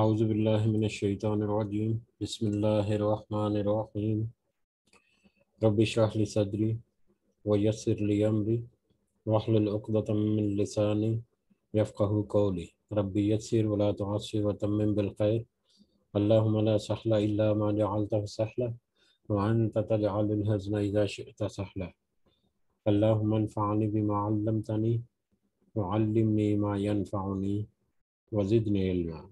أعوذ بالله من الشيطان الرجيم بسم الله الرحمن الرحيم رب اشرح لي صدري ويسر لي أمري واحلل عقدة من لساني يفقه قولي ربي يسر ولا تعسر وتمم بالخير اللهم لا سهل إلا ما جعلته سهلا وأنت تجعل الحزن إذا شئت سهلا اللهم انفعني بما علمتني وعلمني ما ينفعني وزدني علما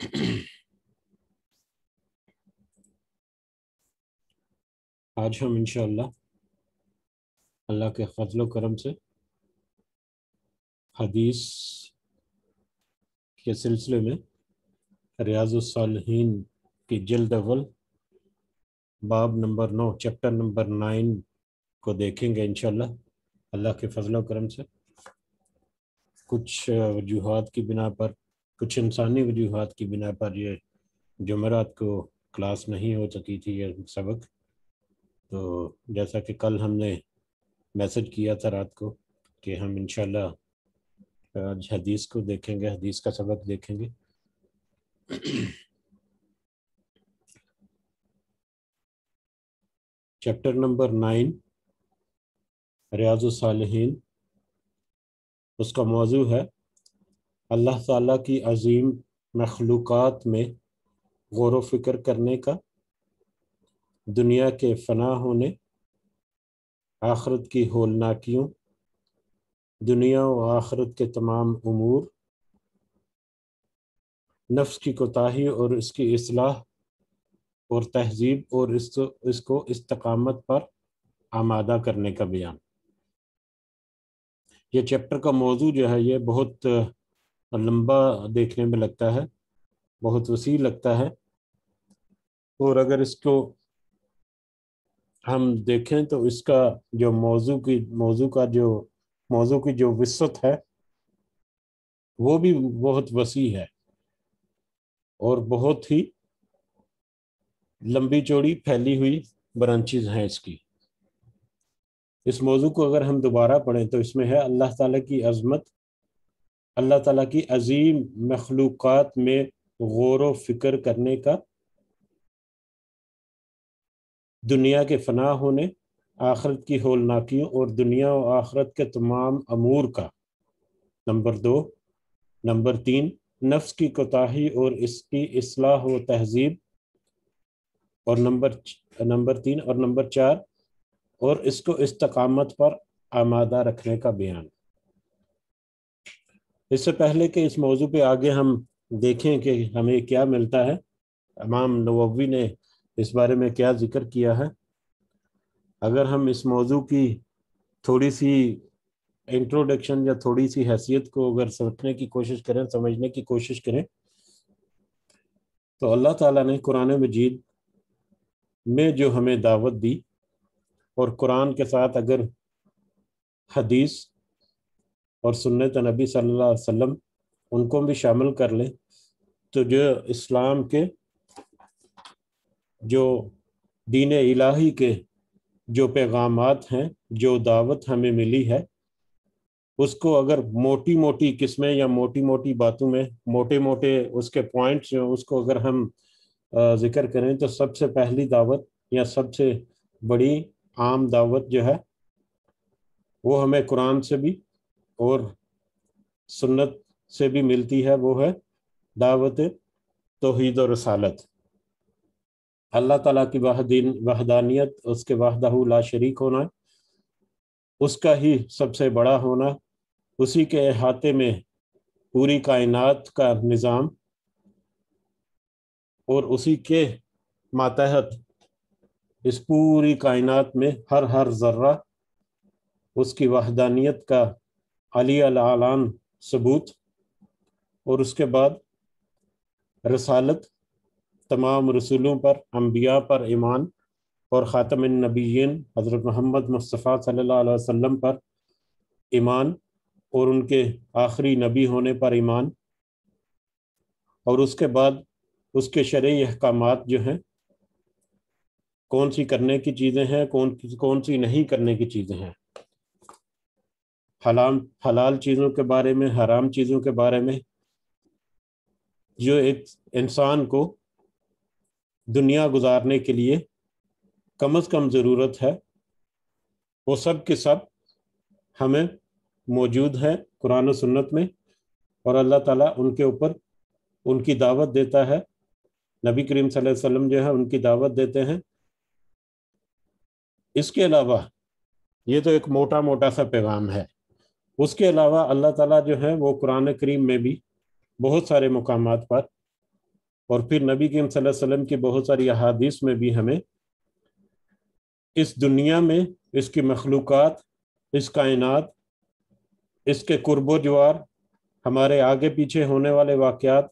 आज हम इंशाल्लाह अल्लाह के फजलो करम से हदीस के सिलसिले में रियाज़ालहीन की जल्द अव्वल बाब नंबर नौ चैप्टर नंबर नाइन को देखेंगे इंशाल्लाह अल्लाह के फजलो करम से कुछ वजूहत की बिना पर कुछ इंसानी वजूहत की बिना पर यह जमेरात को क्लास नहीं हो सकी थी यह सबक तो जैसा कि कल हमने मैसेज किया था रात को कि हम इनशाला आज हदीस को देखेंगे हदीस का सबक देखेंगे चैप्टर नंबर नाइन रियाज साल उसका मौजू है अल्लाह ताला की अजीम मखलूक़ात में गौर फिक्र करने का दुनिया के फना होने आखरत की होलनाकियों दुनिया व आखरत के तमाम अमूर नफ्स की कोताही और इसकी असलाह और तहजीब और इस इसको इस्तकामत पर आमादा करने का बयान ये चैप्टर का मौजू जो है ये बहुत और लंबा देखने में लगता है बहुत वसी लगता है और अगर इसको हम देखें तो इसका जो मौजू की मौजू का जो मौजू की जो वसत है वो भी बहुत वसी है और बहुत ही लंबी चौड़ी फैली हुई ब्रांचेज हैं इसकी इस मौजू को अगर हम दोबारा पढ़ें तो इसमें है अल्लाह ताला की अजमत अल्लाह ताला की अजीम मखलूक़ में गौर व फिक्र करने का दुनिया के फना होने आखरत की होलनाकियों और दुनिया व आखरत के तमाम अमूर का नंबर दो नंबर तीन नफ्स की कोताही और इसकी असलाह व तहजीब और नंबर नंबर तीन और नंबर चार और इसको इस्तकामत पर आमादा रखने का बयान इससे पहले कि इस मौजू पे आगे हम देखें कि हमें क्या मिलता है इमाम नवी ने इस बारे में क्या जिक्र किया है अगर हम इस मौजू की थोड़ी सी इंट्रोडक्शन या थोड़ी सी हैसियत को अगर समझने की कोशिश करें समझने की कोशिश करें तो अल्लाह ताला ने कुरान मजीद में जो हमें दावत दी और कुरान के साथ अगर हदीस और सुन्नत नबी सल्लल्लाहु अलैहि वसल्लम उनको भी शामिल कर लें तो जो इस्लाम के जो दीन इलाही के जो पैगाम हैं जो दावत हमें मिली है उसको अगर मोटी मोटी किस्में या मोटी मोटी बातों में मोटे मोटे उसके पॉइंट्स जो उसको अगर हम जिक्र करें तो सबसे पहली दावत या सबसे बड़ी आम दावत जो है वो हमें कुरान से भी और सुन्नत से भी मिलती है वो है दावत तोहद और रसालत अल्लाह ताला की वहदीन वहदानियत उसके वाहदाहू ला शरीक होना उसका ही सबसे बड़ा होना उसी के अहाते में पूरी कायनात का निज़ाम और उसी के मातहत इस पूरी कायनात में हर हर ज़र्रा उसकी वहदानियत का अली अलान सबूत और उसके बाद रसालत तमाम रसूलों पर अम्बिया पर ईमान और ख़ातम नबीन हज़रत महमद मुस्तफ़ा सल्लल्लाहु अलैहि वसल्लम पर ईमान और उनके आखिरी नबी होने पर ईमान और उसके बाद उसके शर्य अहकाम जो हैं कौन सी करने की चीज़ें हैं कौन कौन सी नहीं करने की चीज़ें हैं हलाल हलाल चीज़ों के बारे में हराम चीज़ों के बारे में जो एक इंसान को दुनिया गुजारने के लिए कम अज़ कम ज़रूरत है वो सब के सब हमें मौजूद है कुरान सुन्नत में और अल्लाह ताला उनके ऊपर उनकी दावत देता है नबी करीम वसल्लम जो है उनकी दावत देते हैं इसके अलावा ये तो एक मोटा मोटा सा पैगाम है उसके अलावा अल्लाह ताला जो है वो कुरान करीम में भी बहुत सारे मकाम पर और फिर नबी करीम वसल्लम की बहुत सारी अहादीस में भी हमें इस दुनिया में इसकी मखलूक इस कायनात इसके कुर्बो जवार हमारे आगे पीछे होने वाले वाक़ात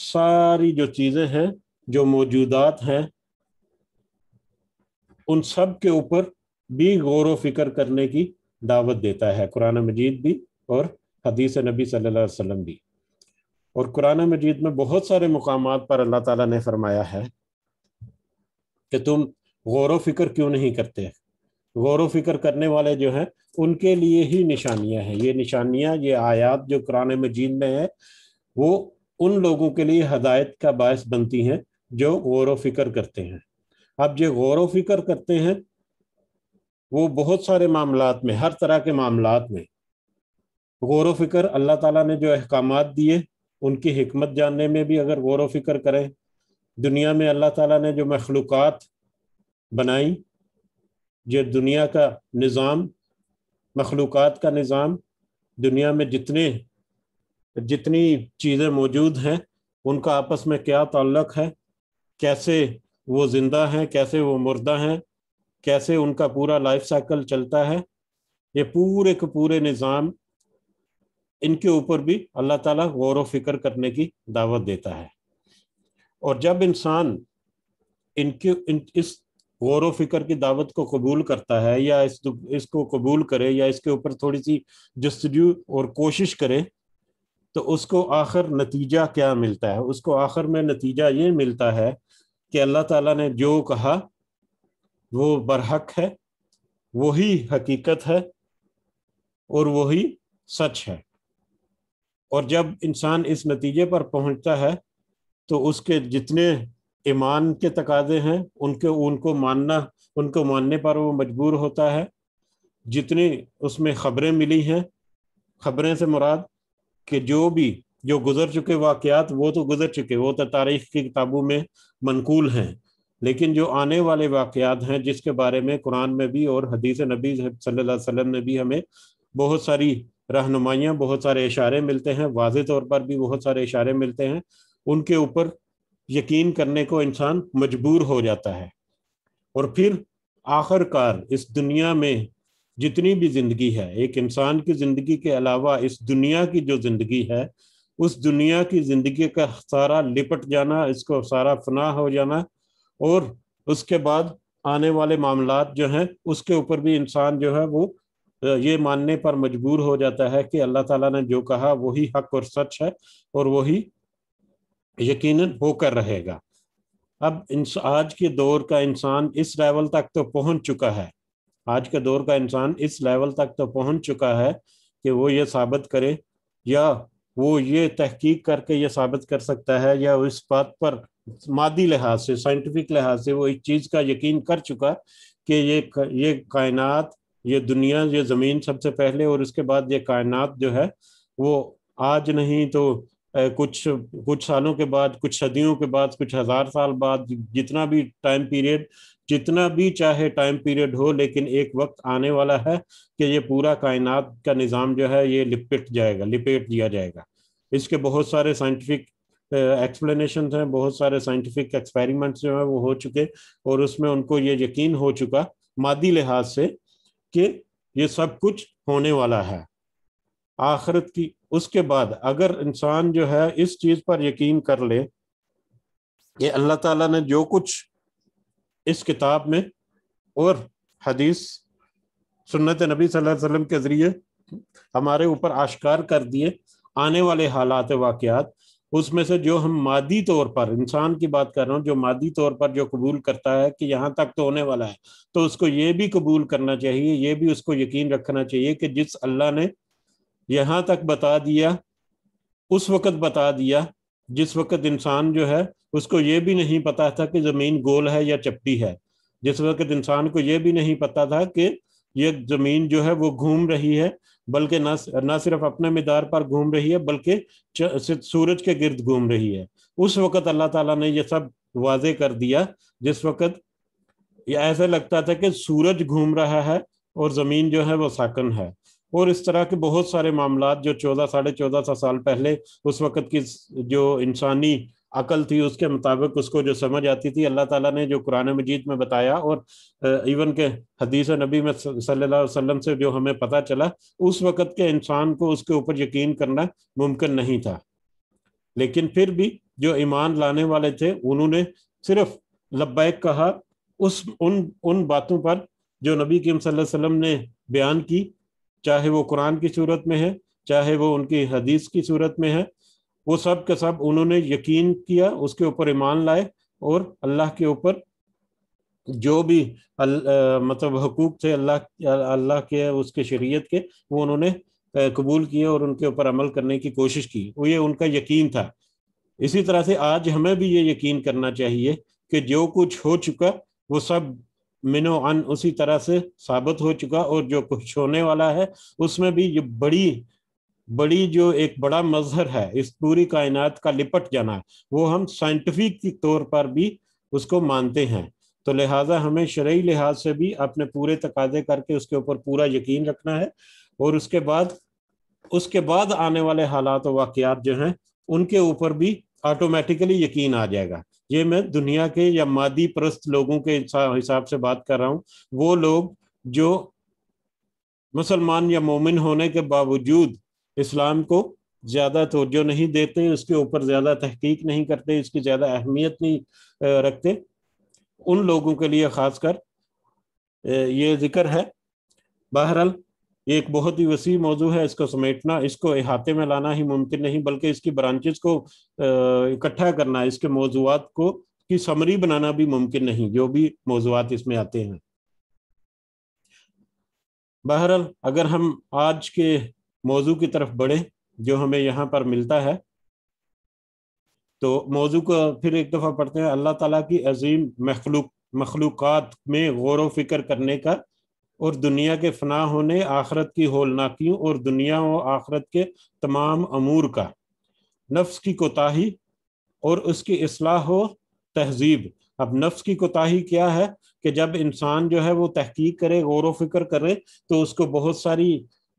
सारी जो चीज़ें हैं जो मौजूदात हैं उन सब के ऊपर भी गौर व फिक्र करने की दावत देता है कुरान मजीद भी और हदीस नबी सल्लल्लाहु अलैहि वसल्लम भी और कुरान मजीद में बहुत सारे मुकाम पर अल्लाह ताला ने फरमाया है कि तुम गौर फिक्र क्यों नहीं करते गौर फिक्र करने वाले जो हैं उनके लिए ही निशानियां हैं ये निशानियां ये आयात जो कुरान मजीद में है वो उन लोगों के लिए हदायत का बायस बनती हैं जो गौर फिक्र करते हैं अब जो गौर फिक्र करते हैं वो बहुत सारे मामला में हर तरह के मामला में गौर फिक्र अल्लाह ताला ने जो अहकाम दिए उनकी हमत जानने में भी अगर गौर फिक्र करें दुनिया में अल्लाह ताला ने जो मखलूक बनाई ये दुनिया का निज़ाम मखलूक का निज़ाम दुनिया में जितने जितनी चीज़ें मौजूद हैं उनका आपस में क्या ताल्लक है कैसे वो ज़िंदा हैं कैसे वो मुर्दा हैं कैसे उनका पूरा लाइफ साइकिल चलता है ये पूरे के पूरे निज़ाम इनके ऊपर भी अल्लाह ताला गौर व फिक्र करने की दावत देता है और जब इंसान इनके इन, इस गौर व फिक्र की दावत को कबूल करता है या इस इसको कबूल करे या इसके ऊपर थोड़ी सी जस्तजू और कोशिश करे तो उसको आखिर नतीजा क्या मिलता है उसको आखिर में नतीजा ये मिलता है कि अल्लाह ताला ने जो कहा वो बरहक है वही हकीकत है और वही सच है और जब इंसान इस नतीजे पर पहुंचता है तो उसके जितने ईमान के तकाजे हैं उनके उनको मानना उनको मानने पर वो मजबूर होता है जितनी उसमें खबरें मिली हैं खबरें से मुराद कि जो भी जो गुजर चुके वाक़ात वो तो गुजर चुके वो तो तारीख की किताबों में मनकूल हैं लेकिन जो आने वाले वाक़ात हैं जिसके बारे में कुरान में भी और हदीस नबी सल्लल्लाहु अलैहि वसल्लम ने भी हमें बहुत सारी रहनुमाइयाँ बहुत सारे इशारे मिलते हैं वाज तौर पर भी बहुत सारे इशारे मिलते हैं उनके ऊपर यकीन करने को इंसान मजबूर हो जाता है और फिर आखिरकार इस दुनिया में जितनी भी जिंदगी है एक इंसान की जिंदगी के अलावा इस दुनिया की जो जिंदगी है उस दुनिया की जिंदगी का सारा लिपट जाना इसको सारा फना हो जाना और उसके बाद आने वाले मामला जो हैं उसके ऊपर भी इंसान जो है वो ये मानने पर मजबूर हो जाता है कि अल्लाह ताला ने जो कहा वही हक और सच है और वही यकीनन होकर रहेगा अब इंस आज के दौर का इंसान इस लेवल तक तो पहुंच चुका है आज के दौर का इंसान इस लेवल तक तो पहुंच चुका है कि वो ये साबित करे या वो ये तहकीक करके ये साबित कर सकता है या इस बात पर मादी लिहाज से साइंटिफिक लिहाज से वो इस चीज़ का यकीन कर चुका कि ये ये कायनात ये दुनिया ये ज़मीन सबसे पहले और उसके बाद ये कायनात जो है वो आज नहीं तो कुछ कुछ सालों के बाद कुछ सदियों के बाद कुछ हज़ार साल बाद जितना भी टाइम पीरियड जितना भी चाहे टाइम पीरियड हो लेकिन एक वक्त आने वाला है कि ये पूरा कायनात का निज़ाम जो है ये लिपट जाएगा लिपेट दिया जाएगा इसके बहुत सारे साइंटिफिक एक्सप्लेनेशन हैं बहुत सारे साइंटिफिक एक्सपेरिमेंट्स जो हैं वो हो चुके और उसमें उनको ये यकीन हो चुका मादी लिहाज से कि ये सब कुछ होने वाला है आखरत की उसके बाद अगर इंसान जो है इस चीज़ पर यकीन कर ले कि अल्लाह ताला ने जो कुछ इस किताब में और हदीस सुन्नत नबी सल्लल्लाहु अलैहि वसल्लम के ज़रिए हमारे ऊपर आश्कार कर दिए आने वाले हालात वाकयात उसमें से जो हम मादी तौर पर इंसान की बात कर रहा हूँ जो मादी तौर पर जो कबूल करता है कि यहाँ तक तो होने वाला है तो उसको ये भी कबूल करना चाहिए ये भी उसको यकीन रखना चाहिए कि जिस अल्लाह ने यहाँ तक बता दिया उस वक़्त बता दिया जिस वक़्त इंसान जो है उसको ये भी नहीं पता था कि ज़मीन गोल है या चपटी है जिस वक़्त इंसान को ये भी नहीं पता था कि यह ज़मीन जो है वो घूम रही है बल्कि ना सिर्फ अपने मिदार पर घूम रही है बल्कि सूरज के गिर्द घूम रही है उस वक़्त अल्लाह ताला ने यह सब वाजे कर दिया जिस वक़्त ऐसा लगता था कि सूरज घूम रहा है और ज़मीन जो है वो साकन है और इस तरह के बहुत सारे मामला जो चौदह साढ़े चौदह सौ साल पहले उस वक़्त की जो इंसानी अकल थी उसके मुताबिक उसको जो समझ आती थी अल्लाह ताला ने जो कुरान मजीद में बताया और इवन के हदीस नबी में सल्लल्लाहु अलैहि वसल्लम से जो हमें पता चला उस वक़्त के इंसान को उसके ऊपर यकीन करना मुमकिन नहीं था लेकिन फिर भी जो ईमान लाने वाले थे उन्होंने सिर्फ लब्बैक कहा उस उन उन बातों पर जो नबी करीम वसल्लम ने बयान की चाहे वो कुरान की सूरत में है चाहे वो उनकी हदीस की सूरत में है वो सब के सब उन्होंने यकीन किया उसके ऊपर ईमान लाए और अल्लाह के ऊपर जो भी अल, आ, मतलब हकूक थे अल्लाह अल्लाह के उसके शरीयत के वो उन्होंने कबूल किए और उनके ऊपर अमल करने की कोशिश की वो ये उनका यकीन था इसी तरह से आज हमें भी ये यकीन करना चाहिए कि जो कुछ हो चुका वो सब मिनो अन उसी तरह से साबित हो चुका और जो कुछ होने वाला है उसमें भी ये बड़ी बड़ी जो एक बड़ा मजहर है इस पूरी कायनात का लिपट जाना वो हम साइंटिफिक तौर पर भी उसको मानते हैं तो लिहाजा हमें शर्य लिहाज से भी अपने पूरे तकाजे करके उसके ऊपर पूरा यकीन रखना है और उसके बाद उसके बाद आने वाले हालात और वाक़ात जो हैं उनके ऊपर भी ऑटोमेटिकली यकीन आ जाएगा ये मैं दुनिया के या मादी परस्त लोगों के हिसाब से बात कर रहा हूँ वो लोग जो मुसलमान या मोमिन होने के बावजूद इस्लाम को ज़्यादा तोजो नहीं देते उसके ऊपर ज़्यादा तहकीक नहीं करते इसकी ज़्यादा अहमियत नहीं रखते उन लोगों के लिए ख़ासकर ये जिक्र है बहरहाल एक बहुत ही वसी मौजू है इसको समेटना इसको अहाते में लाना ही मुमकिन नहीं बल्कि इसकी ब्रांचेस को इकट्ठा करना इसके मौजूद को की समरी बनाना भी मुमकिन नहीं जो भी मौजूद इसमें आते हैं बहरहाल अगर हम आज के मौजू की तरफ बढ़े जो हमें यहाँ पर मिलता है तो मौजू को फिर एक दफ़ा पढ़ते हैं अल्लाह ताला की अजीम मखलूक मखलूक़ में गौर फिक्र करने का और दुनिया के फना होने आखरत की होलनाकियों और दुनिया व आखरत के तमाम अमूर का नफ्स की कोताही और उसकी असलाह हो तहजीब अब नफ्स की कोताही क्या है कि जब इंसान जो है वो तहकीक करे गौर व फिक्र करे तो उसको बहुत सारी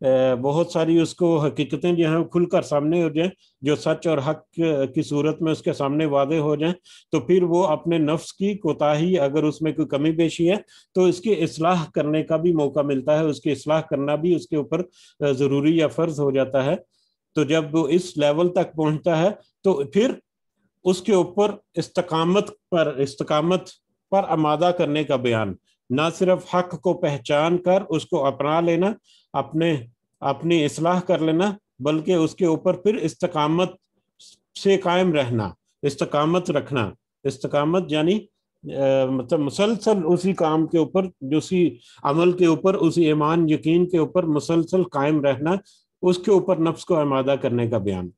बहुत सारी उसको हकीकतें जो हैं खुलकर सामने हो जाएं जो सच और हक की सूरत में उसके सामने वादे हो जाएं तो फिर वो अपने नफ्स की कोताही अगर उसमें कोई कमी पेशी है तो इसकी असलाह करने का भी मौका मिलता है उसकी असलाह करना भी उसके ऊपर ज़रूरी या फ़र्ज हो जाता है तो जब वो इस लेवल तक पहुंचता है तो फिर उसके ऊपर इस्तकामत पर इस्तकामत पर आमादा करने का बयान ना सिर्फ हक को पहचान कर उसको अपना लेना अपने अपनी इसलाह कर लेना बल्कि उसके ऊपर फिर इस्तकामत से कायम रहना इस्तकामत रखना इस्तकामत यानी मतलब मुसलसल उसी काम के ऊपर उसी अमल के ऊपर उसी ईमान यकीन के ऊपर मुसलसल कायम रहना उसके ऊपर नफ्स को आमादा करने का बयान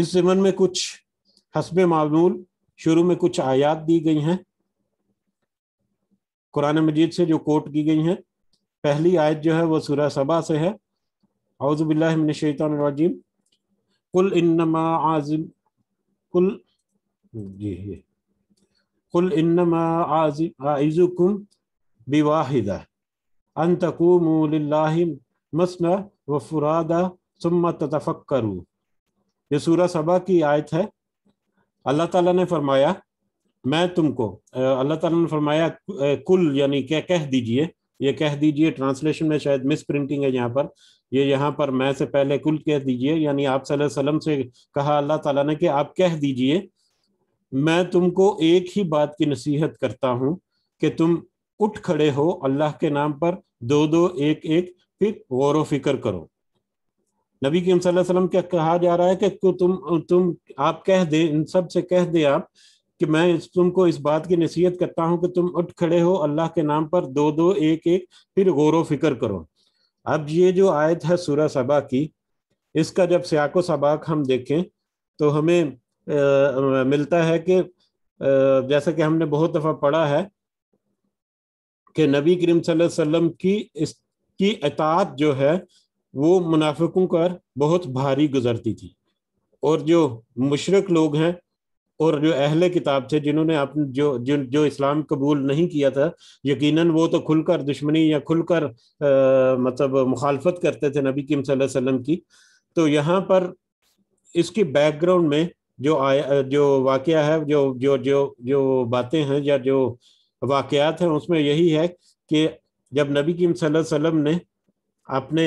इस जमन में कुछ हसब मामूल शुरू में कुछ आयात दी गई हैं कुरान मजीद से जो कोट की गई हैं पहली आयत जो है वो सूर्य सबा से है हौज़बिल्लिनशैतरजीम कुल आजिम कुल जी ये कुल आजुकुम आजिम आइजुकुम मसना व फुरादा सुम्मा तफक्करू ये सूर सबा की आयत है अल्लाह ताला ने फरमाया मैं तुमको अल्लाह ताला ने फरमाया कुल यानी क्या कह दीजिए ये कह दीजिए ट्रांसलेशन में शायद मिस प्रिंटिंग है यहाँ पर ये यहाँ पर मैं से पहले कुल कह दीजिए यानी आप सल्लम से कहा अल्लाह ताला ने कि आप कह दीजिए मैं तुमको एक ही बात की नसीहत करता हूँ कि तुम उठ खड़े हो अल्लाह के नाम पर दो दो एक एक फिर गौर फिक्र करो नबी करीम क्या कहा जा रहा है कि तुम तुम आप कह दे इन सब से कह दे आप कि मैं इस तुमको इस बात की नसीहत करता हूं कि तुम उठ खड़े हो अल्लाह के नाम पर दो दो एक एक फिर गौर फिक्र करो अब ये जो आयत है सूरह सबा की इसका जब सियाको सबाक हम देखें तो हमें आ, मिलता है कि जैसा कि हमने बहुत दफ़ा पढ़ा है कि नबी करीम वसल्लम की इसकी अतात जो है वो मुनाफिकों पर बहुत भारी गुजरती थी और जो मुशरक लोग हैं और जो अहले किताब थे जिन्होंने अपने जो जिन जो इस्लाम कबूल नहीं किया था यकीनन वो तो खुलकर दुश्मनी या खुलकर मतलब मुखालफत करते थे नबी किम वसल्लम की तो यहाँ पर इसकी बैकग्राउंड में जो आया जो वाक़ है जो जो जो जो बातें हैं या जो वाक़ात हैं उसमें यही है कि जब नबी किम वसल्लम ने अपने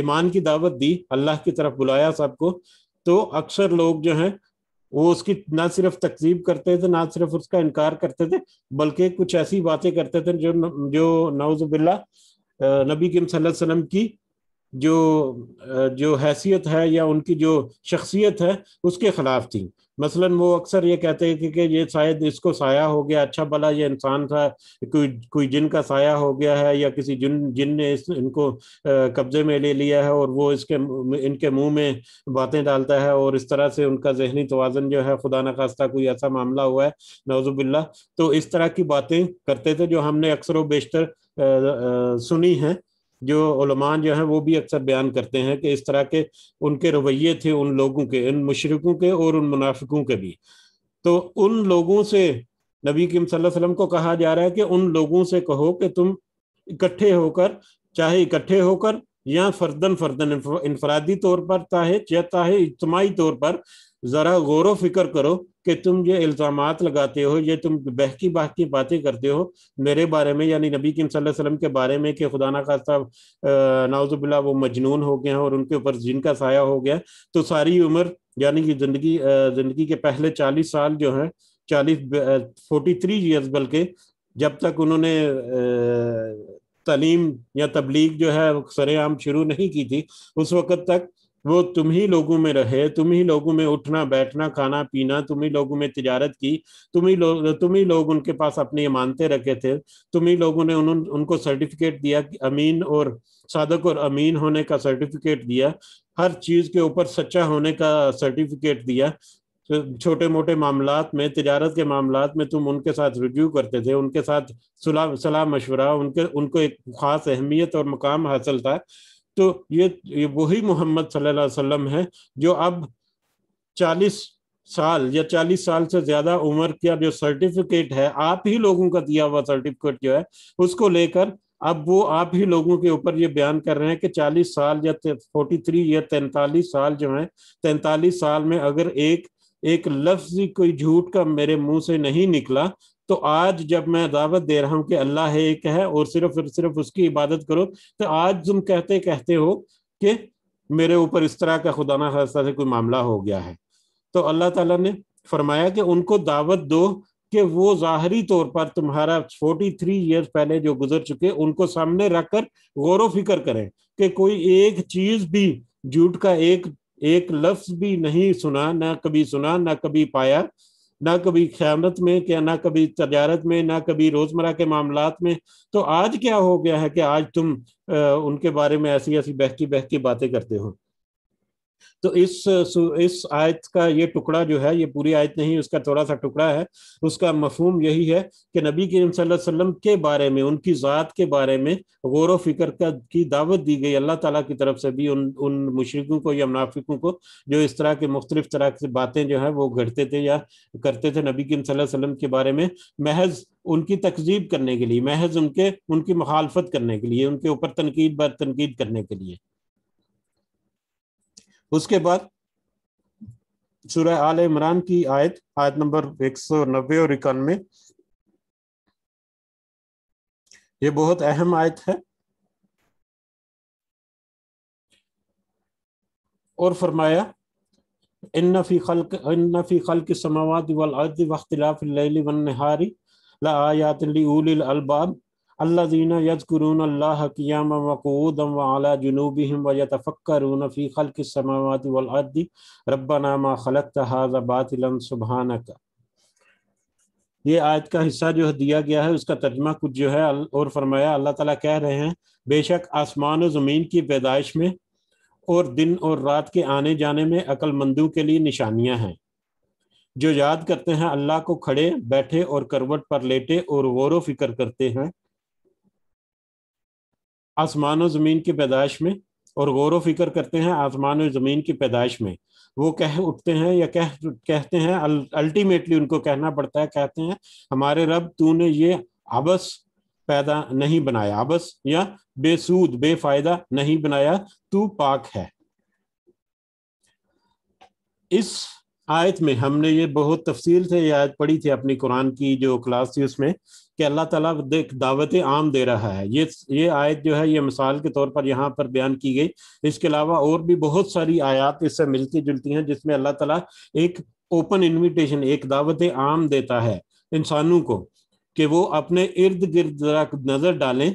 ईमान की दावत दी अल्लाह की तरफ बुलाया सबको तो अक्सर लोग जो हैं वो उसकी ना सिर्फ तकजीब करते थे ना सिर्फ उसका इनकार करते थे बल्कि कुछ ऐसी बातें करते थे जो जो नवजुबिल्ला नबी किम सल्लल्लाहु अलैहि वसल्लम की जो जो हैसियत है या उनकी जो शख्सियत है उसके खिलाफ थी मसलन वो अक्सर ये कहते हैं कि, कि ये शायद इसको साया हो गया अच्छा भला ये इंसान था कोई कोई जिन का साया हो गया है या किसी जिन जिन ने इस, इनको कब्जे में ले लिया है और वो इसके इनके मुंह में बातें डालता है और इस तरह से उनका जहनी तोज़न जो है खुदा न खास्ता कोई ऐसा मामला हुआ है नवजुबिल्ला तो इस तरह की बातें करते थे जो हमने अक्सर व बेशतर सुनी हैं जो जो हैं वो भी अक्सर बयान करते हैं कि इस तरह के उनके रवैये थे उन लोगों के उन मशरकों के और उन मुनाफिकों के भी तो उन लोगों से नबी किम सल्लम को कहा जा रहा है कि उन लोगों से कहो कि तुम इकट्ठे होकर चाहे इकट्ठे होकर या फर्दन फर्दन इंफरादी तौर पर चाहे चाहे इज्तमाही तौर पर ज़रा गौर व फिक्र करो कि तुम जो इल्ज़ाम लगाते हो ये तुम बहकी बहकी बातें करते हो मेरे बारे में यानी नबी किम सल्लम के बारे में कि खुदा ना खास्ता नाउजुबिल्ला वो मजनून हो गए हैं और उनके ऊपर जिन का साया हो गया तो सारी उम्र यानी कि ज़िंदगी ज़िंदगी के पहले चालीस साल जो हैं चालीस फोर्टी थ्री ईयर्स बल्कि जब तक उन्होंने तलीम या तबलीग जो है सरेआम शुरू नहीं की थी उस वक़्त तक वो तुम ही लोगों में रहे तुम ही लोगों में उठना बैठना खाना पीना तुम ही लोगों में तिजारत की तुम ही लोग तुम ही लोग उनके पास अपनी मानते रखे थे तुम ही लोगों ने उन, उनको सर्टिफिकेट दिया कि अमीन और सादक और अमीन होने का सर्टिफिकेट दिया हर चीज़ के ऊपर सच्चा होने का सर्टिफिकेट दिया तो छोटे मोटे मामला में तजारत के मामला में तुम उनके साथ रिव्यू करते थे उनके साथ सलाह सलाह मशवरा उनके उनको एक ख़ास अहमियत और मकाम हासिल था तो ये, ये वही मोहम्मद सल्लल्लाहु अलैहि वसल्लम है जो अब 40 साल या 40 साल से ज्यादा उम्र का जो सर्टिफिकेट है आप ही लोगों का दिया हुआ सर्टिफिकेट जो है उसको लेकर अब वो आप ही लोगों के ऊपर ये बयान कर रहे हैं कि 40 साल या 43 या 43 साल जो है 43 साल में अगर एक एक लफ्ज कोई झूठ का मेरे मुंह से नहीं निकला तो आज जब मैं दावत दे रहा हूँ कि अल्लाह है एक है और सिर्फ और सिर्फ उसकी इबादत करो तो आज तुम कहते कहते हो कि मेरे ऊपर इस तरह का खुदा खासा से कोई मामला हो गया है तो अल्लाह ताला ने फरमाया कि उनको दावत दो कि वो ज़ाहरी तौर पर तुम्हारा 43 थ्री ईयर्स पहले जो गुजर चुके उनको सामने रख कर गौर फिक्र करें कि कोई एक चीज़ भी झूठ का एक एक लफ्ज भी नहीं सुना ना कभी सुना ना कभी पाया ना कभी ख्यालत में क्या ना कभी तजारत में ना कभी रोज़मर्रा के मामला में तो आज क्या हो गया है कि आज तुम आ, उनके बारे में ऐसी ऐसी बहकी बहकी बातें करते हो तो इस इस आयत का ये टुकड़ा जो है ये पूरी आयत नहीं उसका थोड़ा सा टुकड़ा है उसका मफहम यही है कि नबी करीम वसल्लम के बारे में उनकी ज़ात के बारे में गौर फिक्र का की दावत दी गई अल्लाह ताला की तरफ से भी उन उन मुशरकों को या मुनाफिकों को जो इस तरह के मुख्तलिफ तरह की बातें जो हैं वो घटते थे या करते थे नबी करीम वसल्लम के बारे में महज उनकी तकजीब करने के लिए महज उनके उनकी मुखालफत करने के लिए उनके ऊपर तनकीद बर तनकीद करने के लिए उसके बाद सूर्य आल इमरान की आयत आयत नंबर एक सौ नब्बे और इक्यानवे ये बहुत अहम आयत है और फरमाया इन फी खल्क इन फी खल्क समावत वल अर्द अल्लाजीन अल्लाह क़ियाम वक़ूदम दिया गया है उसका तर्जमा कुछ जो है और फरमाया अल्लाह ताला कह रहे हैं बेशक आसमान और ज़मीन की पैदाइश में और दिन और रात के आने जाने में अक्लमंदों के लिए निशानियां हैं जो याद करते हैं अल्लाह को खड़े बैठे और करवट पर लेटे और गौर व फिक्र करते हैं आसमान और ज़मीन की पैदाइश में और गौर फिक्र करते हैं आसमान और ज़मीन की पैदाइश में वो कह उठते हैं या कह कहते हैं अल्टीमेटली उनको कहना पड़ता है कहते हैं हमारे रब तूने ये आबस पैदा नहीं बनाया आबस या बेसूद बेफायदा नहीं बनाया तू पाक है इस आयत में हमने ये बहुत तफसील से ये आयत पढ़ी थी अपनी कुरान की जो क्लास थी उसमें कि अल्लाह तला देख दावत आम दे रहा है ये ये आयत जो है ये मिसाल के तौर पर यहाँ पर बयान की गई इसके अलावा और भी बहुत सारी आयात इससे मिलती जुलती हैं जिसमें अल्लाह तला एक ओपन इन्विटेशन एक दावत आम देता है इंसानों को कि वो अपने इर्द गिर्द नज़र डालें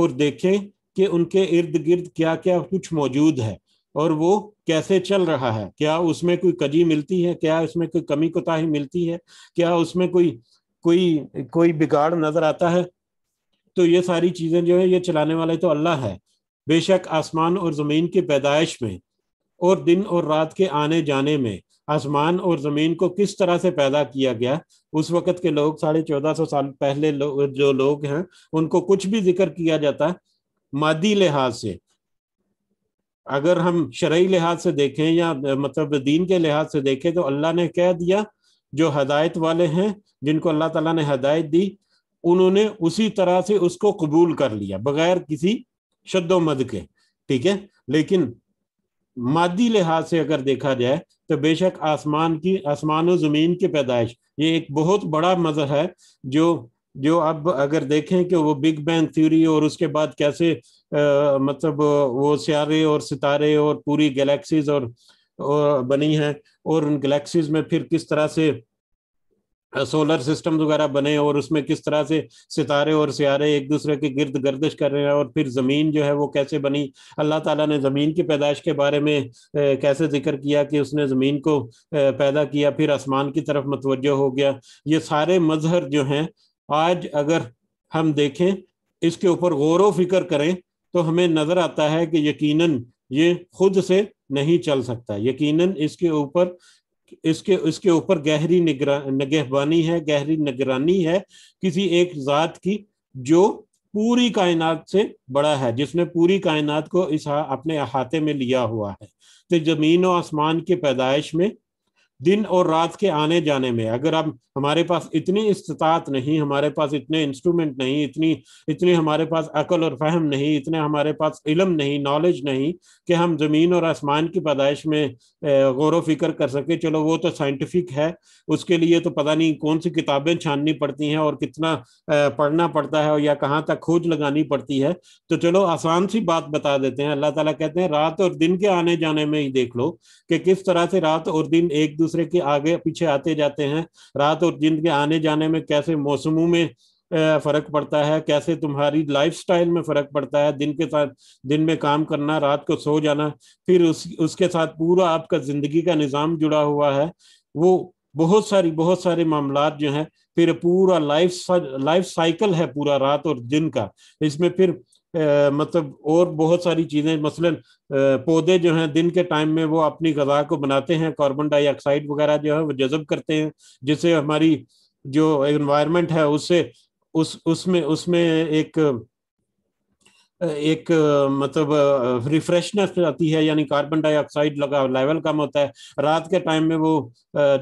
और देखें कि उनके इर्द गिर्द क्या क्या कुछ मौजूद है और वो कैसे चल रहा है क्या उसमें कोई कजी मिलती है क्या उसमें कोई कमी कोताही मिलती है क्या उसमें कोई कोई कोई बिगाड़ नजर आता है तो ये सारी चीज़ें जो है ये चलाने वाले तो अल्लाह है बेशक आसमान और ज़मीन की पैदाइश में और दिन और रात के आने जाने में आसमान और ज़मीन को किस तरह से पैदा किया गया उस वक़्त के लोग साढ़े चौदह सौ साल पहले लो, जो लोग हैं उनको कुछ भी जिक्र किया जाता है मादी लिहाज से अगर हम शरा लिहाज से देखें या मतलब दीन के लिहाज से देखें तो अल्लाह ने कह दिया जो हदायत वाले हैं जिनको अल्लाह ताला ने हदायत दी उन्होंने उसी तरह से उसको कबूल कर लिया बगैर किसी मद के ठीक है लेकिन मादी लिहाज से अगर देखा जाए तो बेशक आसमान की आसमान और ज़मीन की पैदाइश ये एक बहुत बड़ा मजह है जो जो अब अगर देखें कि वो बिग बैंग थ्योरी और उसके बाद कैसे आ, मतलब वो सियारे और सितारे और पूरी गैलेक्सीज और और बनी हैं और उन गैलेक्सीज में फिर किस तरह से सोलर सिस्टम वगैरह बने और उसमें किस तरह से सितारे और सियारे एक दूसरे के गिर्द गर्दिश कर रहे हैं और फिर ज़मीन जो है वो कैसे बनी अल्लाह ताला ने ज़मीन की पैदाइश के बारे में कैसे जिक्र किया कि उसने ज़मीन को पैदा किया फिर आसमान की तरफ मतवजो हो गया ये सारे मजहर जो हैं आज अगर हम देखें इसके ऊपर गौर व फिक्र करें तो हमें नज़र आता है कि यकीन ये खुद से नहीं चल सकता यकीनन इसके ऊपर इसके इसके ऊपर गहरी निगरा निगहबानी है गहरी निगरानी है किसी एक जात की जो पूरी कायनात से बड़ा है जिसने पूरी कायनात को इस अपने अहाते में लिया हुआ है तो जमीन और आसमान की पैदाइश में दिन और रात के आने जाने में अगर अब हमारे पास इतनी इस्तात नहीं हमारे पास इतने इंस्ट्रूमेंट नहीं इतनी इतनी हमारे पास अकल और फहम नहीं इतने हमारे पास इलम नहीं नॉलेज नहीं कि हम ज़मीन और आसमान की पैदाइश में गौर फिक्र कर सके चलो वो तो साइंटिफिक है उसके लिए तो पता नहीं कौन सी किताबें छाननी पड़ती हैं और कितना पढ़ना पड़ता है और या कहाँ तक खोज लगानी पड़ती है तो चलो आसान सी बात बता देते हैं अल्लाह ताला कहते हैं रात और दिन के आने जाने में ही देख लो कि किस तरह से रात और दिन एक दूसरे के आगे पीछे आते जाते हैं रात और दिन के आने जाने में कैसे मौसमों में फर्क पड़ता है कैसे तुम्हारी लाइफस्टाइल में फर्क पड़ता है दिन के साथ दिन में काम करना रात को सो जाना फिर उस उसके साथ पूरा आपका जिंदगी का निज़ाम जुड़ा हुआ है वो बहुत सारी बहुत सारे मामला जो हैं फिर पूरा लाइफ लाइफ साइकिल है पूरा रात और दिन का इसमें फिर आ, मतलब और बहुत सारी चीज़ें मसलन पौधे जो हैं दिन के टाइम में वो अपनी गजा को बनाते हैं कार्बन डाइऑक्साइड वगैरह जो है वो जजब करते हैं जिससे हमारी जो एनवायरनमेंट है उससे उस उसमें उसमें एक एक मतलब रिफ्रेशनेस आती है यानी कार्बन डाइऑक्साइड लगा लेवल कम होता है रात के टाइम में वो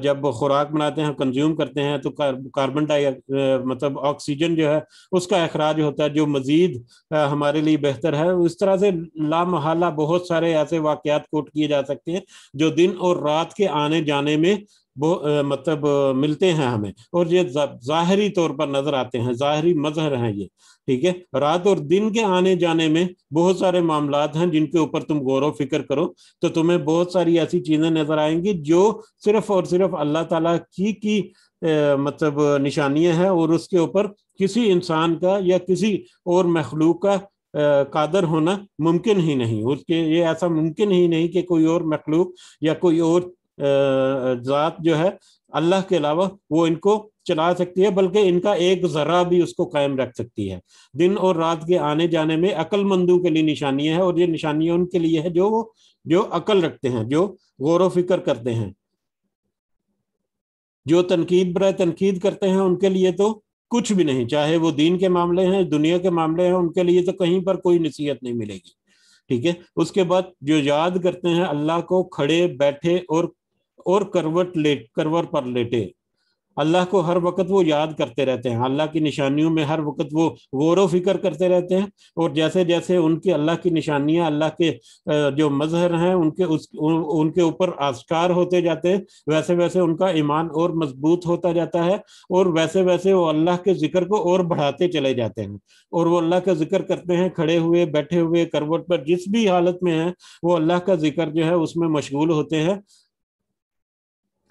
जब खुराक बनाते हैं कंज्यूम करते हैं तो कार्बन डाइ मतलब ऑक्सीजन जो है उसका अखराज होता है जो मज़ीद हमारे लिए बेहतर है इस तरह से लामहला बहुत सारे ऐसे वाकयात कोट किए जा सकते हैं जो दिन और रात के आने जाने में वो मतलब मिलते हैं हमें और ये ज़ाहरी तौर पर नज़र आते हैं ज़ाहरी मजहर हैं ये ठीक है रात और दिन के आने जाने में बहुत सारे मामला हैं जिनके ऊपर तुम गौरव फिक्र करो तो तुम्हें बहुत सारी ऐसी चीज़ें नज़र आएंगी जो सिर्फ और सिर्फ अल्लाह ताला की की मतलब निशानियां हैं और उसके ऊपर किसी इंसान का या किसी और मखलूक का कादर होना मुमकिन ही नहीं उसके ये ऐसा मुमकिन ही नहीं कि कोई और मखलूक या कोई और ज़ात जो है अल्लाह के अलावा वो इनको चला सकती है बल्कि इनका एक ज़रा भी उसको कायम रख सकती है दिन और रात के आने जाने में अक्लमंदों के लिए निशानियां हैं और ये निशानियां उनके लिए है जो वो जो अकल रखते हैं जो गौर फिक्र करते हैं जो तनकीद बर तनकीद करते हैं उनके लिए तो कुछ भी नहीं चाहे वो दीन के मामले हैं दुनिया के मामले हैं उनके लिए तो कहीं पर कोई नसीहत नहीं मिलेगी ठीक है उसके बाद जो याद करते हैं अल्लाह को खड़े बैठे और और करवट लेट करवर पर लेटे अल्लाह को हर वक्त वो याद करते रहते हैं अल्लाह की निशानियों में हर वक्त वो गौर फिक्र करते रहते हैं और जैसे जैसे उनकी अल्लाह की निशानियाँ अल्लाह के जो मजहर हैं उनके उस उनके ऊपर आस्कार होते जाते हैं वैसे वैसे उनका ईमान और मजबूत होता जाता है और वैसे वैसे वो अल्लाह के जिक्र को और बढ़ाते चले जाते हैं और वो अल्लाह का जिक्र करते हैं खड़े हुए बैठे हुए करवट पर जिस भी हालत में है वो अल्लाह का जिक्र जो है उसमें मशगूल होते हैं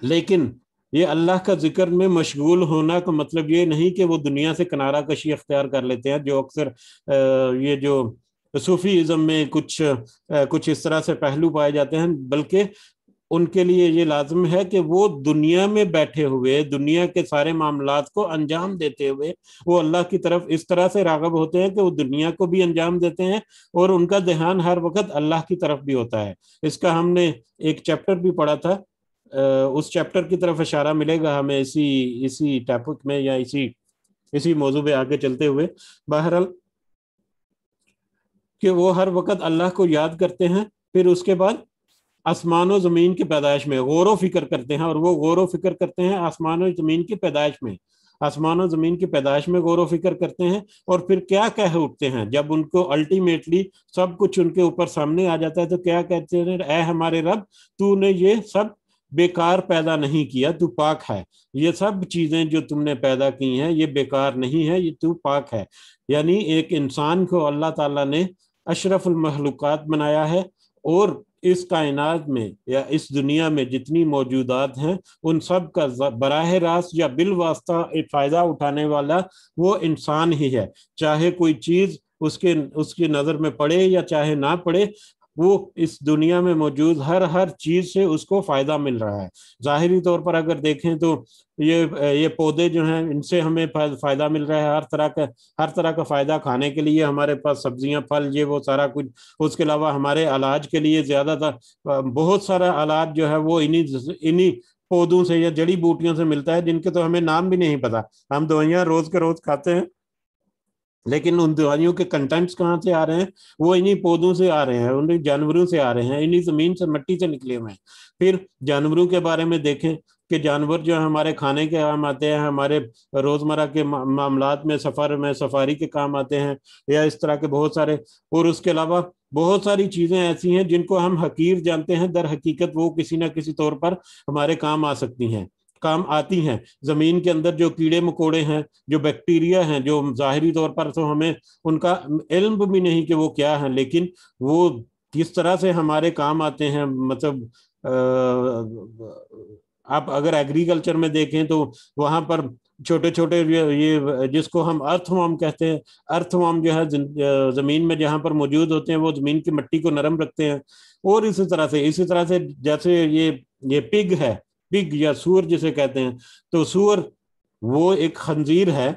लेकिन ये अल्लाह का जिक्र में मशगूल होना का मतलब ये नहीं कि वो दुनिया से किनारा कशी अख्तियार कर लेते हैं जो अक्सर ये जो सूफीज़म में कुछ कुछ इस तरह से पहलू पाए जाते हैं बल्कि उनके लिए ये लाजम है कि वो दुनिया में बैठे हुए दुनिया के सारे मामला को अंजाम देते हुए वो अल्लाह की तरफ इस तरह से रागब होते हैं कि वो दुनिया को भी अंजाम देते हैं और उनका ध्यान हर वक्त अल्लाह की तरफ भी होता है इसका हमने एक चैप्टर भी पढ़ा था उस चैप्टर की तरफ इशारा मिलेगा हमें इसी इसी टॉपिक में या इसी इसी मौजू पे आगे चलते हुए बहरहाल कि वो हर वक्त अल्लाह को याद करते हैं फिर उसके बाद आसमान और ज़मीन की पैदाइश में गौर फिक्र करते हैं और वो गौर व फिक्र करते हैं आसमान और ज़मीन की पैदाइश में आसमान और ज़मीन की पैदाइश में गौर फिक्र करते हैं और फिर क्या कह उठते हैं जब उनको अल्टीमेटली सब कुछ उनके ऊपर सामने आ जाता है तो क्या कहते हैं ए हमारे रब तूने ये सब बेकार पैदा नहीं किया तू पाक है ये सब चीज़ें जो तुमने पैदा की हैं ये बेकार नहीं है ये तू पाक है यानी एक इंसान को अल्लाह ताला ने अशरफुल महलूकात बनाया है और इस कायनात में या इस दुनिया में जितनी मौजूदात हैं उन सब का बराह रास्त या बिलवास्ता फ़ायदा उठाने वाला वो इंसान ही है चाहे कोई चीज़ उसके उसकी नज़र में पड़े या चाहे ना पड़े वो इस दुनिया में मौजूद हर हर चीज से उसको फायदा मिल रहा है जाहरी तौर पर अगर देखें तो ये ये पौधे जो हैं इनसे हमें फायदा मिल रहा है हर तरह का हर तरह का फायदा खाने के लिए हमारे पास सब्जियां फल ये वो सारा कुछ उसके अलावा हमारे इलाज के लिए ज्यादातर बहुत सारा इलाज जो है वो इन्हीं इन्हीं पौधों से या जड़ी बूटियों से मिलता है जिनके तो हमें नाम भी नहीं पता हम दवाइयाँ रोज के रोज खाते हैं लेकिन उन दवाइयों के कंटेंट्स कहाँ से आ रहे हैं वो इन्हीं पौधों से आ रहे हैं उन्हीं जानवरों से आ रहे हैं इन्हीं जमीन से मिट्टी से निकले हुए हैं फिर जानवरों के बारे में देखें कि जानवर जो हमारे खाने के काम आते हैं हमारे रोज़मर्रा के मामला में सफ़र में सफारी के काम आते हैं या इस तरह के बहुत सारे और उसके अलावा बहुत सारी चीज़ें ऐसी हैं जिनको हम हकीर जानते हैं दर हकीकत वो किसी ना किसी तौर पर हमारे काम आ सकती हैं काम आती हैं ज़मीन के अंदर जो कीड़े मकोड़े हैं जो बैक्टीरिया हैं जो ज़ाहरी तौर पर तो हमें उनका इल्म भी नहीं कि वो क्या है लेकिन वो किस तरह से हमारे काम आते हैं मतलब आप अगर एग्रीकल्चर में देखें तो वहाँ पर छोटे छोटे ये जिसको हम अर्थवॉम कहते हैं अर्थवॉम जो है ज़मीन में जहाँ पर मौजूद होते हैं वो ज़मीन की मिट्टी को नरम रखते हैं और इसी तरह से इसी तरह से जैसे ये ये पिग है पिग या सूअर जिसे कहते हैं तो सूअर वो एक खंजीर है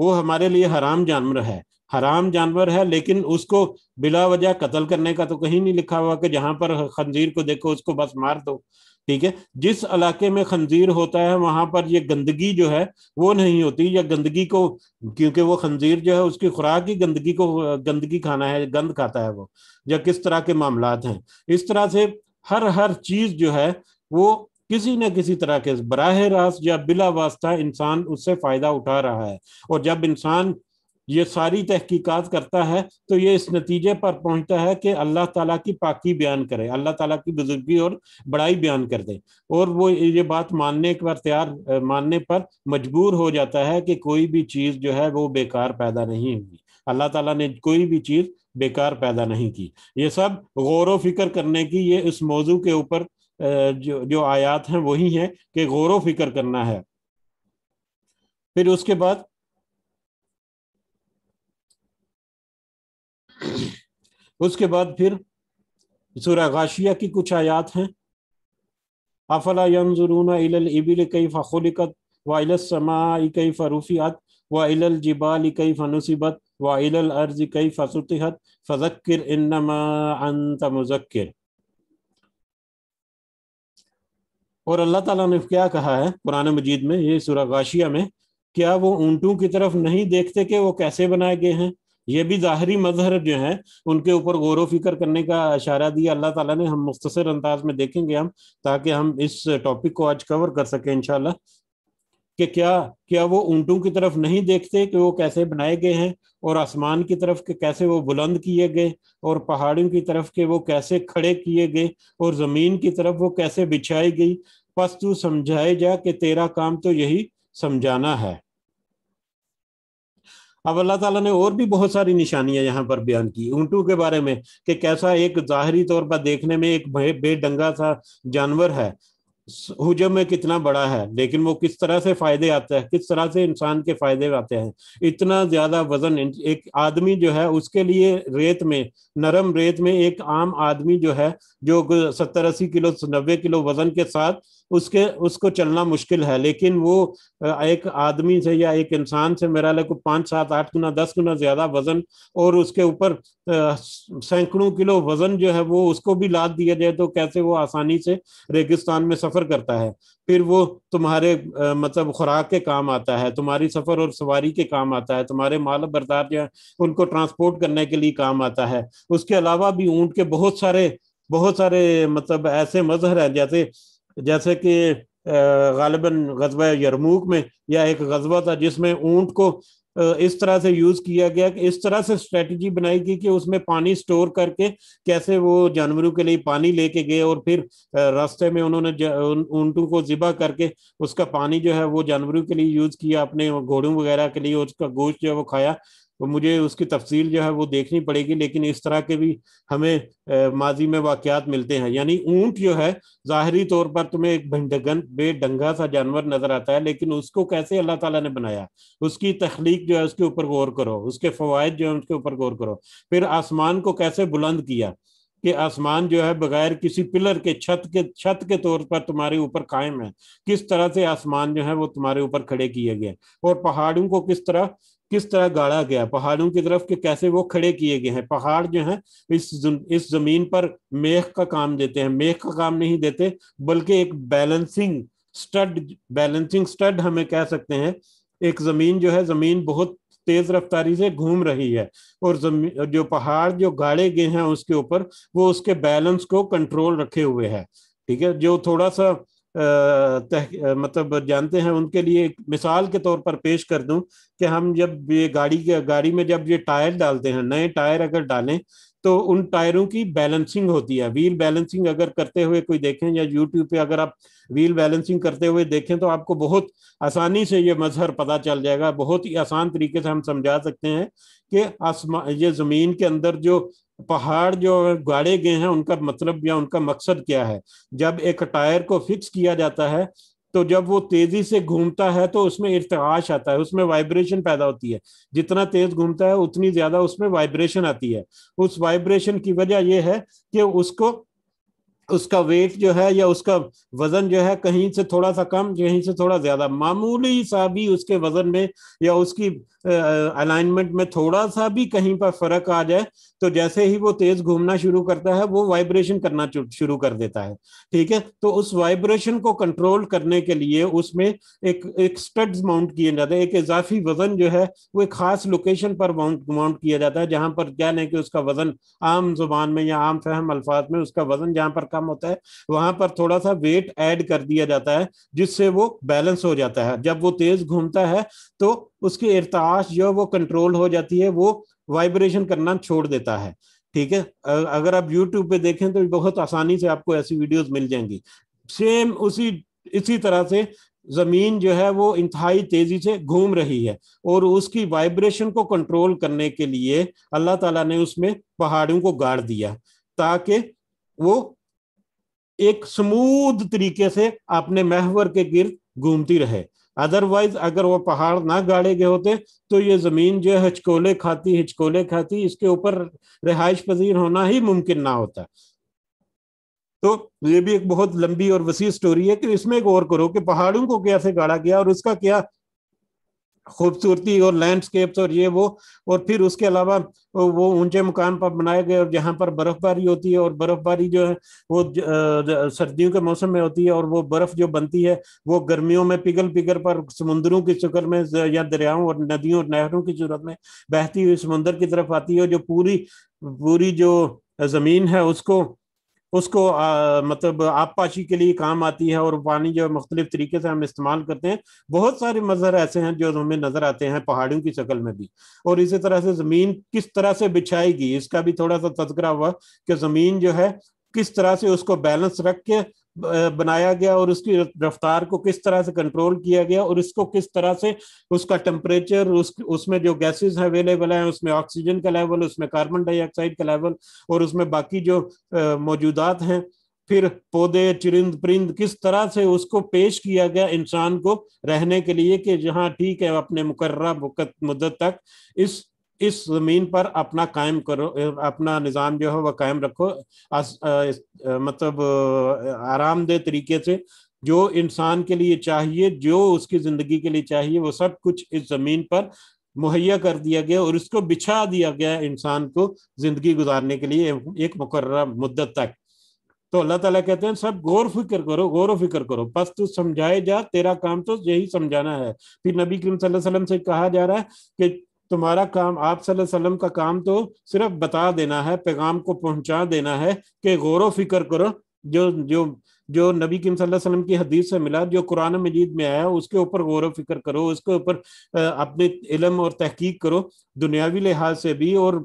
वो हमारे लिए हराम जानवर है हराम जानवर है लेकिन उसको बिला वजह कत्ल करने का तो कहीं नहीं लिखा हुआ कि जहां पर खंजीर को देखो उसको बस मार दो ठीक है जिस इलाके में खंजीर होता है वहां पर ये गंदगी जो है वो नहीं होती या गंदगी को क्योंकि वो खंजीर जो है उसकी खुराक ही गंदगी को गंदगी खाना है गंद खाता है वो या किस तरह के मामला हैं इस तरह से हर हर चीज जो है वो किसी न किसी तरह के बराह रास्त या बिला वास्ता इंसान उससे फ़ायदा उठा रहा है और जब इंसान ये सारी तहकीकात करता है तो ये इस नतीजे पर पहुंचता है कि अल्लाह ताला की पाकी बयान करे अल्लाह ताला की बुजुर्गी और बड़ाई बयान कर दे और वो ये बात मानने पर तैयार मानने पर मजबूर हो जाता है कि कोई भी चीज़ जो है वो बेकार पैदा नहीं हुई अल्लाह ताला ने कोई भी चीज़ बेकार पैदा नहीं की ये सब गौर व फिक्र करने की ये इस मौजू के ऊपर जो जो आयात हैं वही हैं कि गौर फिक्र करना है फिर उसके बाद उसके बाद फिर सूर्य गाशिया की कुछ आयात हैं अफला यंजुरून इबिल कई फ़ुलिकत वाइल समाई कई फ़रूफ़ियात वाइल जिबाल कई फ़नुसिबत वाइल अर्ज कई फ़सुतहत फ़ज़क्र इन्नमा अंत मुज़क्र और अल्लाह ताला ने क्या कहा है कुरान मजीद में ये सुरागाशिया में क्या वो ऊँटों की तरफ नहीं देखते कि वो कैसे बनाए गए हैं ये भी ज़ाहरी मजहर जो है उनके ऊपर गौर व फिक्र करने का इशारा दिया अल्लाह ताला ने हम मुख्तर अंदाज में देखेंगे हम ताकि हम इस टॉपिक को आज कवर कर सकें इनशाला कि क्या क्या वो ऊंटों की तरफ नहीं देखते कि वो कैसे बनाए गए हैं और आसमान की तरफ के कैसे वो बुलंद किए गए और पहाड़ियों की तरफ के वो कैसे खड़े किए गए और ज़मीन की तरफ वो कैसे बिछाई गई बस तू समझाए जा कि तेरा काम तो यही समझाना है अब अल्लाह ताला ने और भी बहुत सारी निशानियां यहाँ पर बयान की ऊंटू के बारे में कि कैसा एक जाहरी तौर पर देखने में एक बेडंगा सा जानवर है हुजम में कितना बड़ा है लेकिन वो किस तरह से फायदे आते हैं किस तरह से इंसान के फायदे आते हैं इतना ज्यादा वजन एक आदमी जो है उसके लिए रेत में नरम रेत में एक आम आदमी जो है जो सत्तर अस्सी किलो नब्बे किलो वजन के साथ उसके उसको चलना मुश्किल है लेकिन वो एक आदमी से या एक इंसान से मेरा लगे पाँच सात आठ गुना दस गुना ज्यादा वजन और उसके ऊपर सैकड़ों किलो वजन जो है वो उसको भी लाद दिया जाए तो कैसे वो आसानी से रेगिस्तान में सफर करता है फिर वो तुम्हारे मतलब खुराक के काम आता है तुम्हारी सफर और सवारी के काम आता है तुम्हारे माल बरदार है उनको ट्रांसपोर्ट करने के लिए काम आता है उसके अलावा भी ऊँट के बहुत सारे बहुत सारे मतलब ऐसे मजहर हैं जैसे जैसे कि गालिबा गजबा यरमूक में या एक गजबा था जिसमें ऊंट को इस तरह से यूज किया गया कि इस तरह से स्ट्रेटजी बनाई गई कि उसमें पानी स्टोर करके कैसे वो जानवरों के लिए पानी लेके गए और फिर रास्ते में उन्होंने ऊंटों को जिबा करके उसका पानी जो है वो जानवरों के लिए यूज किया अपने घोड़ों वगैरह के लिए उसका गोश्त जो है वो खाया तो मुझे उसकी तफसील जो है वो देखनी पड़ेगी लेकिन इस तरह के भी हमें माजी में वाक़ात मिलते हैं यानी ऊंट जो है ज़ाहरी तौर पर तुम्हें एक भंडगन बेडंगा सा जानवर नज़र आता है लेकिन उसको कैसे अल्लाह ताला ने बनाया उसकी तख्लीक जो है उसके ऊपर गौर करो उसके फ़वाद जो है उसके ऊपर गौर करो फिर आसमान को कैसे बुलंद किया कि आसमान जो है बगैर किसी पिलर के छत के छत के तौर पर तुम्हारे ऊपर कायम है किस तरह से आसमान जो है वो तुम्हारे ऊपर खड़े किए गए और पहाड़ों को किस तरह किस तरह गाड़ा गया पहाड़ों की तरफ के कैसे वो खड़े किए गए हैं पहाड़ जो हैं इस इस जमीन पर मेघ का काम देते हैं मेघ का काम नहीं देते बल्कि एक बैलेंसिंग स्टड बैलेंसिंग स्टड हमें कह सकते हैं एक जमीन जो है जमीन बहुत तेज रफ्तारी से घूम रही है और जमीन जो पहाड़ जो गाड़े गए हैं उसके ऊपर वो उसके बैलेंस को कंट्रोल रखे हुए है ठीक है जो थोड़ा सा तह, मतलब जानते हैं उनके लिए एक मिसाल के तौर पर पेश कर दूं कि हम जब ये गाड़ी के गाड़ी में जब ये टायर डालते हैं नए टायर अगर डालें तो उन टायरों की बैलेंसिंग होती है व्हील बैलेंसिंग अगर करते हुए कोई देखें या यूट्यूब पे अगर आप व्हील बैलेंसिंग करते हुए देखें तो आपको बहुत आसानी से ये मजहर पता चल जाएगा बहुत ही आसान तरीके से हम समझा सकते हैं कि आसमान ये ज़मीन के अंदर जो पहाड़ जो गाड़े गए हैं उनका मतलब या उनका मकसद क्या है जब एक टायर को फिक्स किया जाता है तो जब वो तेजी से घूमता है तो उसमें इर्तकाश आता है उसमें वाइब्रेशन पैदा होती है जितना तेज घूमता है उतनी ज्यादा उसमें वाइब्रेशन आती है उस वाइब्रेशन की वजह यह है कि उसको उसका वेट जो है या उसका वजन जो है कहीं से थोड़ा सा कम कहीं से थोड़ा ज्यादा मामूली सा भी उसके वजन में या उसकी अलाइनमेंट में थोड़ा सा भी कहीं पर फर्क आ जाए तो जैसे ही वो तेज घूमना शुरू करता है वो वाइब्रेशन करना शुरू कर देता है ठीक है तो उस वाइब्रेशन को कंट्रोल करने के लिए उसमें एक एक स्टड्स माउंट किए जाते हैं एक इजाफी वजन जो है वो एक खास लोकेशन पर माउंट माउंट किया जाता है जहां पर क्या है कि उसका वजन आम जुबान में या आम फहम अल्फाज में उसका वजन जहां पर कम होता है वहां पर थोड़ा सा वेट एड कर दिया जाता है जिससे वो बैलेंस हो जाता है जब वो तेज घूमता है तो उसकी इरताश जो वो कंट्रोल हो जाती है वो वाइब्रेशन करना छोड़ देता है ठीक है अगर आप यूट्यूब पे देखें तो बहुत आसानी से आपको ऐसी वीडियोस मिल जाएंगी सेम उसी इसी तरह से जमीन जो है वो इंतहाई तेजी से घूम रही है और उसकी वाइब्रेशन को कंट्रोल करने के लिए अल्लाह ताला ने उसमें पहाड़ियों को गाड़ दिया ताकि वो एक स्मूद तरीके से अपने महवर के गिर्द घूमती रहे अदरवाइज अगर वो पहाड़ ना गाड़े गए होते तो ये जमीन जो है हिचकोले खाती हिचकोले खाती इसके ऊपर रिहाइश पजीर होना ही मुमकिन ना होता तो ये भी एक बहुत लंबी और वसी स्टोरी है कि इसमें गौर करो कि पहाड़ों को कैसे गाड़ा गया और उसका क्या खूबसूरती और लैंडस्केप्स और ये वो और फिर उसके अलावा वो ऊंचे मकान पर बनाए गए और जहाँ पर बर्फबारी होती है और बर्फबारी जो है वो सर्दियों के मौसम में होती है और वो बर्फ जो बनती है वो गर्मियों में पिघल पिघल पर समुद्रों की शक्ल में या दरियाओं और नदियों और नहरों की सूरत में बहती हुई समुद्र की तरफ आती है जो पूरी पूरी जो जमीन है उसको उसको आ, मतलब आबपाशी के लिए काम आती है और पानी जो मुख्तलिफ तरीके से हम इस्तेमाल करते हैं बहुत सारे मज़र ऐसे हैं जो हमें नज़र आते हैं पहाड़ियों की शक्ल में भी और इसी तरह से ज़मीन किस तरह से बिछाएगी इसका भी थोड़ा सा तस्करा हुआ कि ज़मीन जो है किस तरह से उसको बैलेंस रख के बनाया गया और उसकी रफ्तार को किस तरह से कंट्रोल किया गया और इसको किस तरह से उसका टेम्परेचर उस उसमें जो गैसेस अवेलेबल है उसमें ऑक्सीजन का लेवल उसमें कार्बन डाइऑक्साइड का लेवल और उसमें बाकी जो मौजूदात हैं फिर पौधे चिरिंद परिंद किस तरह से उसको पेश किया गया इंसान को रहने के लिए कि जहाँ ठीक है अपने मुकर्रा मुद्दत तक इस इस जमीन पर अपना कायम करो अपना निज़ाम जो है वह कायम रखो आस, आ, इस, आ, मतलब आरामदेह तरीके से जो इंसान के लिए चाहिए जो उसकी ज़िंदगी के लिए चाहिए वो सब कुछ इस ज़मीन पर मुहैया कर दिया गया और इसको बिछा दिया गया इंसान को ज़िंदगी गुजारने के लिए एक मुकर मुद्दत तक तो अल्लाह ताला कहते हैं सब गौर फिक्र करो गौर फिक्र करो बस तू समझाए जा तेरा काम तो यही समझाना है फिर नबी करीम वसल्लम से कहा जा रहा है कि तुम्हारा काम आप वसल्लम का काम तो सिर्फ बता देना है पैगाम को पहुंचा देना है कि गौर फिक्र करो जो जो जो नबी किम वसल्लम की हदीस से मिला जो कुरान मजीद में आया उसके ऊपर गौर फिक्र करो उसके ऊपर अपने इलम और तहकीक करो दुनियावी लिहाज से भी और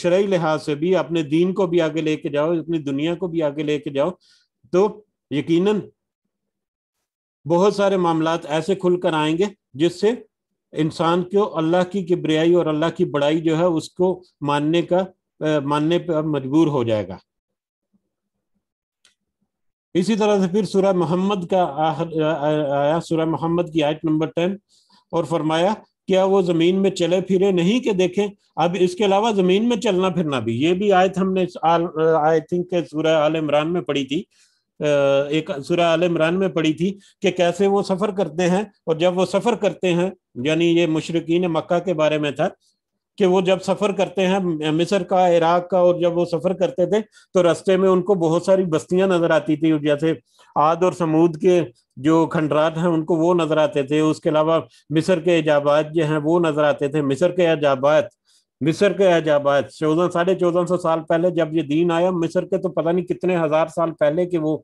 शरय लिहाज से भी अपने दीन को भी आगे लेके जाओ अपनी दुनिया को भी आगे लेके जाओ तो यकीनन बहुत सारे मामला ऐसे खुलकर आएंगे जिससे इंसान को अल्लाह की किब्रियाई और अल्लाह की बड़ाई जो है उसको मानने का मानने पर मजबूर हो जाएगा इसी तरह से फिर सूरह मोहम्मद का आया सूरह मोहम्मद की आयत नंबर टेन और फरमाया क्या वो जमीन में चले फिरे नहीं के देखें अब इसके अलावा जमीन में चलना फिरना भी ये भी आयत हमने आई थिंक सूरह आल इमरान में पढ़ी थी एक सूरह आल इमरान में पढ़ी थी कि कैसे वो सफर करते हैं और जब वो सफर करते हैं यानी ये मुशरकिन मक्का के बारे में था कि वो जब सफ़र करते हैं मिस्र का इराक का और जब वो सफ़र करते थे तो रास्ते में उनको बहुत सारी बस्तियां नज़र आती थी जैसे आद और समूद के जो खंडरात हैं उनको वो नज़र आते थे उसके अलावा मिस्र के एजाबात जो हैं वो नज़र आते थे मिस्र के एजाबात मिस्र के एजाबात चौदह साढ़े चौदह सौ साल पहले जब ये दीन आया मिस्र के तो पता नहीं कितने हज़ार साल पहले के वो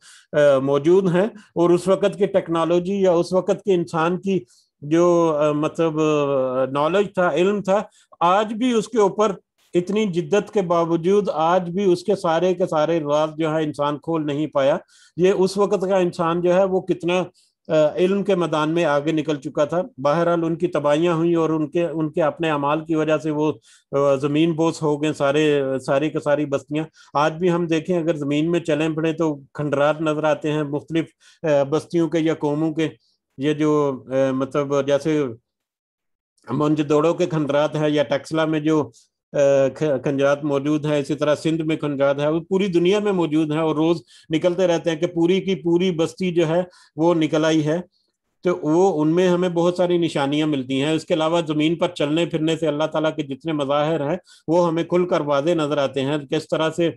मौजूद हैं और उस वक़्त की टेक्नोलॉजी या उस वक़्त के इंसान की जो मतलब नॉलेज था इल्म था आज भी उसके ऊपर इतनी जिद्दत के बावजूद आज भी उसके सारे के सारे राज जो है इंसान खोल नहीं पाया ये उस वक्त का इंसान जो है वो कितना इल्म के मैदान में आगे निकल चुका था बहरहाल उनकी तबाहियाँ हुई और उनके उनके अपने अमाल की वजह से वो ज़मीन बोस हो गए सारे सारी के सारी बस्तियाँ आज भी हम देखें अगर ज़मीन में चलें पड़े तो खंडरात नज़र आते हैं मुख्तलिफ बस्तियों के या कौमों के ये जो ए, मतलब जैसे दौड़ो के खंडरात है या टक्सला में जो खंजरात मौजूद है इसी तरह सिंध में खंजरात है वो पूरी दुनिया में मौजूद है और रोज निकलते रहते हैं कि पूरी की पूरी बस्ती जो है वो निकल आई है तो वो उनमें हमें बहुत सारी निशानियां मिलती हैं इसके अलावा ज़मीन पर चलने फिरने से अल्लाह ताला के जितने मज़ाहिर हैं वो हमें खुल कर वाजे नज़र आते हैं किस तरह से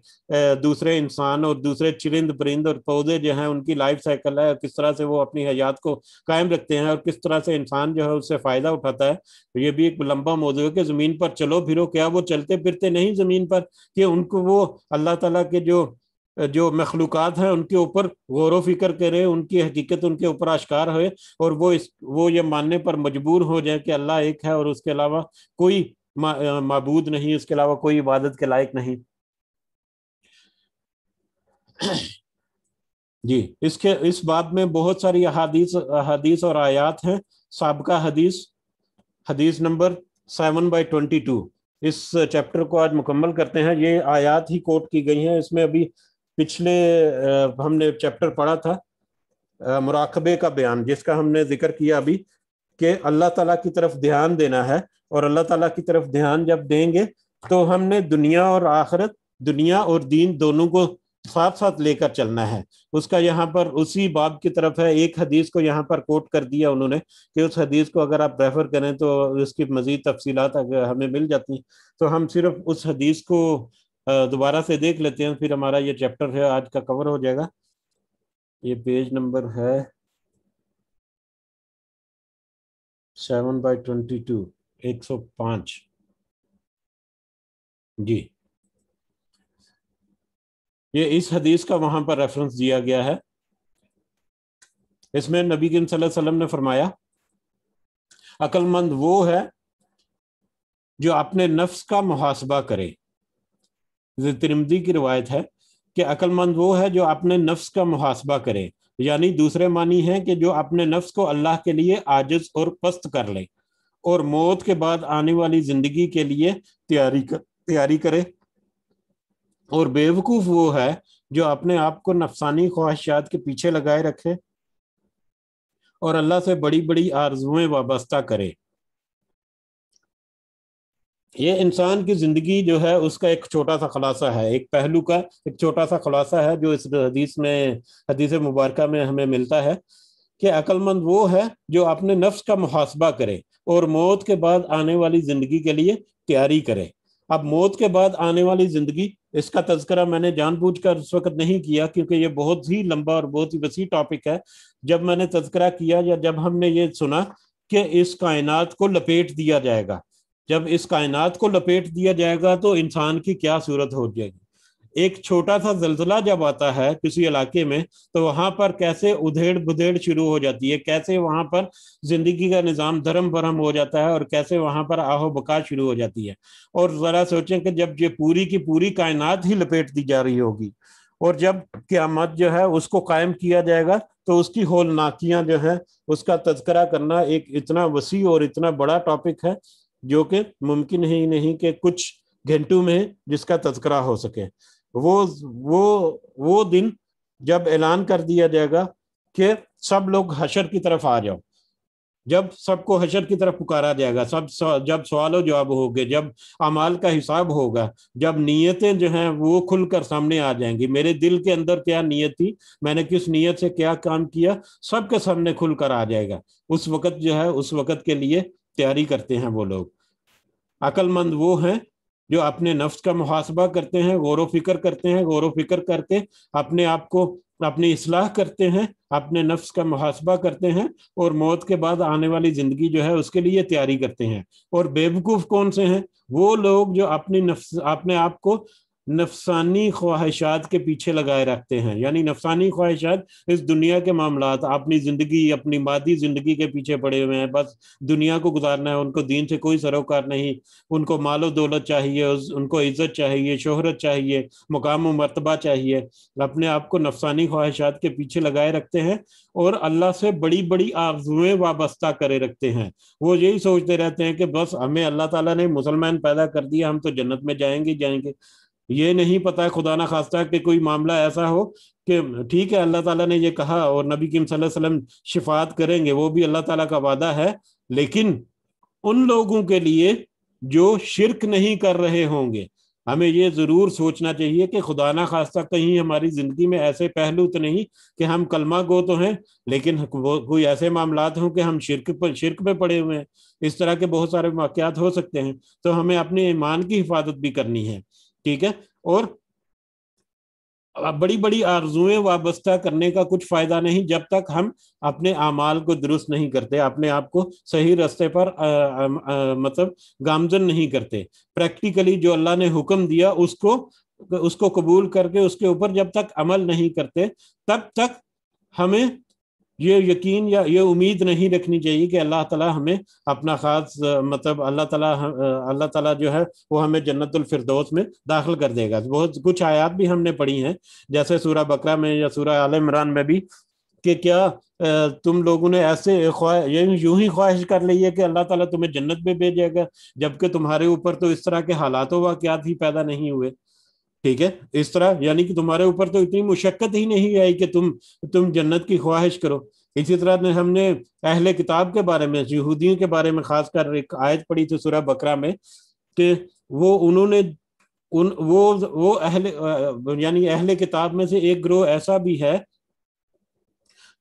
दूसरे इंसान और दूसरे चिरिंद परिंद और पौधे जो हैं उनकी लाइफ साइकिल है किस तरह से वो अपनी हयात को कायम रखते हैं और किस तरह से इंसान जो है उससे फ़ायदा उठाता है तो ये भी एक लंबा मौजू है कि ज़मीन पर चलो फिरो क्या वो चलते फिरते नहीं ज़मीन पर कि उनको वो अल्लाह तला के जो जो मखलूक़ात हैं उनके ऊपर गौर वफिक्र फिक्र करें उनकी हकीकत उनके ऊपर आश्कार हो और वो इस वो ये मानने पर मजबूर हो जाए कि अल्लाह एक है और उसके अलावा कोई मबूद नहीं उसके अलावा कोई इबादत के लायक नहीं जी इसके इस बात में बहुत सारी अहादीस अहादीस और आयात हैं सबका हदीस हदीस number seven by twenty two इस चैप्टर को आज मुकम्मल करते हैं ये आयात ही कोट की गई हैं इसमें अभी पिछले हमने चैप्टर पढ़ा था मुराकबे का बयान जिसका हमने जिक्र किया अभी कि अल्लाह ताला की तरफ ध्यान देना है और अल्लाह ताला की तरफ ध्यान जब देंगे तो हमने दुनिया और आखरत दुनिया और दीन दोनों को साथ साथ लेकर चलना है उसका यहाँ पर उसी बाब की तरफ है एक हदीस को यहाँ पर कोट कर दिया उन्होंने कि उस हदीस को अगर आप रेफर करें तो उसकी मजीद तफसीत हमें मिल जाती तो हम सिर्फ उस हदीस को दोबारा से देख लेते हैं फिर हमारा ये चैप्टर है आज का कवर हो जाएगा ये पेज नंबर है सेवन बाय ट्वेंटी टू एक सौ पांच जी ये इस हदीस का वहां पर रेफरेंस दिया गया है इसमें नबी करीम सल्लल्लाहु अलैहि वसल्लम ने फरमाया अकलमंद वो है जो अपने नफ्स का मुहासबा करे तिरमदी की रवायत है कि अक्लमंद वो है जो अपने नफ्स का मुहासबा करे यानी दूसरे मानी है कि जो अपने नफ्स को अल्लाह के लिए आजिज और पस्त कर ले और मौत के बाद आने वाली जिंदगी के लिए तैयारी कर, तैयारी करे और बेवकूफ वो है जो अपने आप को नफसानी ख्वाहिशात के पीछे लगाए रखे और अल्लाह से बड़ी बड़ी आरजुएं वाबस्ता करे ये इंसान की ज़िंदगी जो है उसका एक छोटा सा खुलासा है एक पहलू का एक छोटा सा खुलासा है जो इस हदीस में हदीस मुबारक में हमें मिलता है कि अक्लमंद वो है जो अपने नफ्स का मुहासबा करे और मौत के बाद आने वाली ज़िंदगी के लिए तैयारी करे अब मौत के बाद आने वाली ज़िंदगी इसका तस्करा मैंने जानबूझकर उस वक्त नहीं किया क्योंकि ये बहुत ही लंबा और बहुत ही वसी टॉपिक है जब मैंने तस्करा किया या जब हमने ये सुना कि इस कायनात को लपेट दिया जाएगा जब इस कायनात को लपेट दिया जाएगा तो इंसान की क्या सूरत हो जाएगी एक छोटा सा जलजिला जब आता है किसी इलाके में तो वहां पर कैसे उधेड़ बुधेड़ शुरू हो जाती है कैसे वहां पर जिंदगी का निज़ाम धर्म भरम हो जाता है और कैसे वहां पर आहो बका शुरू हो जाती है और ज़रा सोचें कि जब ये पूरी की पूरी कायनात ही लपेट दी जा रही होगी और जब क्यामत जो है उसको कायम किया जाएगा तो उसकी होलनाकियां जो है उसका तस्करा करना एक इतना वसी और इतना बड़ा टॉपिक है जो कि मुमकिन ही नहीं कि कुछ घंटों में जिसका तस्करा हो सके वो वो वो दिन जब ऐलान कर दिया जाएगा कि सब लोग हशर की तरफ आ जाओ जब सबको हशर की तरफ पुकारा जाएगा सब जब सवाल जवाब होंगे जब अमाल का हिसाब होगा जब नीयतें जो हैं वो खुलकर सामने आ जाएंगी मेरे दिल के अंदर क्या नीयत थी मैंने किस नीयत से क्या काम किया सबके सामने खुलकर आ जाएगा उस वक़्त जो है उस वक़्त के लिए तैयारी करते हैं वो लोग अक्लमंद वो हैं जो अपने नफ्स का मुहासबा करते हैं गौर फिक्र करते हैं गौर फिक्र करते अपने आप को अपनी इसलाह करते हैं अपने नफ्स का मुहासबा करते हैं और मौत के बाद आने वाली ज़िंदगी जो है उसके लिए तैयारी करते हैं और बेवकूफ़ कौन से हैं वो लोग जो अपनी नफ्स अपने आप को नफसानी ख्वाहिशात के पीछे लगाए रखते हैं यानी नफसानी ख्वाहिशात इस दुनिया के मामला अपनी ज़िंदगी अपनी मादी ज़िंदगी के पीछे पड़े हुए हैं बस दुनिया को गुजारना है उनको दीन से कोई सरोकार नहीं उनको मालो दौलत चाहिए उनको इज़्ज़त चाहिए शोहरत चाहिए मुकाम व मरतबा चाहिए अपने आप को नफसानी ख्वाहिशात के पीछे लगाए रखते हैं और अल्लाह से बड़ी बड़ी आरजुएं वाबस्ता करे रखते हैं वो यही सोचते रहते हैं कि बस हमें अल्लाह ताला ने मुसलमान पैदा कर दिया हम तो जन्नत में जाएंगे जाएंगे ये नहीं पता खुदा ना खास्ता कि कोई मामला ऐसा हो कि ठीक है अल्लाह ताला ने ये कहा और नबी किम वसल्लम शिफात करेंगे वो भी अल्लाह ताला का वादा है लेकिन उन लोगों के लिए जो शिरक नहीं कर रहे होंगे हमें ये ज़रूर सोचना चाहिए कि खुदा ना खास्ता कहीं हमारी ज़िंदगी में ऐसे पहलू तो नहीं कि हम कलमा गो तो हैं लेकिन कोई ऐसे मामला हों कि हम शिरक पर शिरक पे पड़े हुए हैं इस तरह के बहुत सारे वाकत हो सकते हैं तो हमें अपने ईमान की हिफाजत भी करनी है ठीक है और बड़ी बड़ी आरजुएं वाबस्ता करने का कुछ फायदा नहीं जब तक हम अपने अमाल को दुरुस्त नहीं करते अपने आप को सही रास्ते पर आ, आ, आ, मतलब गामजन नहीं करते प्रैक्टिकली जो अल्लाह ने हुक्म दिया उसको उसको कबूल करके उसके ऊपर जब तक अमल नहीं करते तब तक हमें ये यकीन या ये उम्मीद नहीं रखनी चाहिए कि अल्लाह ताला हमें अपना ख़ास मतलब अल्लाह ताला अल्लाह ताला जो है वो हमें फिरदौस में दाखिल कर देगा बहुत कुछ आयात भी हमने पढ़ी हैं जैसे सूरह बकरा में या सूरह आल इमरान में भी कि क्या तुम लोगों ने ऐसे यूं ही ख्वाहिश कर ली है कि अल्लाह ताला तुम्हें जन्नत में भेजेगा जबकि तुम्हारे ऊपर तो इस तरह के हालात वाक़ात ही पैदा नहीं हुए ठीक है इस तरह यानी कि तुम्हारे ऊपर तो इतनी मुशक्कत ही नहीं आई कि तुम तुम जन्नत की ख्वाहिश करो इसी तरह ने हमने अहले किताब के बारे में यहूदियों के बारे में खासकर एक आयत पढ़ी थी सूरह बकरा में कि वो उन्होंने उन वो वो अहले यानी अहले किताब में से एक ग्रोह ऐसा भी है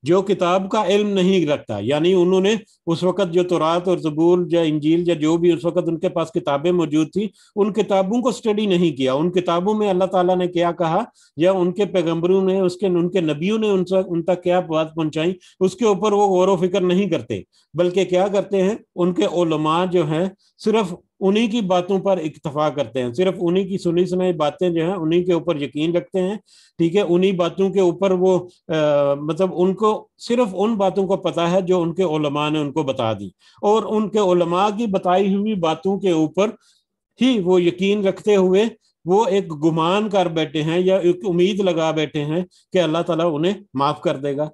जो किताब का इल्म नहीं रखता यानी उन्होंने उस वक़्त जो तौरात और जबूर या इंजील या जो भी उस वक़्त उनके पास किताबें मौजूद थी उन किताबों को स्टडी नहीं किया उन किताबों में अल्लाह ताला ने क्या कहा या उनके पैगम्बरों ने उसके उनके नबियों ने उनसे उन तक क्या बात पहुंचाई उसके ऊपर वो गौर व फिक्र नहीं करते बल्कि क्या करते हैं उनके ओलमा जो हैं सिर्फ उन्हीं की बातों पर इक्तफा करते हैं सिर्फ उन्हीं की सुनी सुनाई बातें जो हैं उन्हीं के ऊपर यकीन रखते हैं ठीक है उन्हीं बातों के ऊपर वो आ, मतलब उनको सिर्फ उन बातों को पता है जो उनके उलमा ने उनको बता दी और उनके उलमा की बताई हुई बातों के ऊपर ही वो यकीन रखते हुए वो एक गुमान कर बैठे हैं या एक उम्मीद लगा बैठे हैं कि अल्लाह तला उन्हें माफ़ कर देगा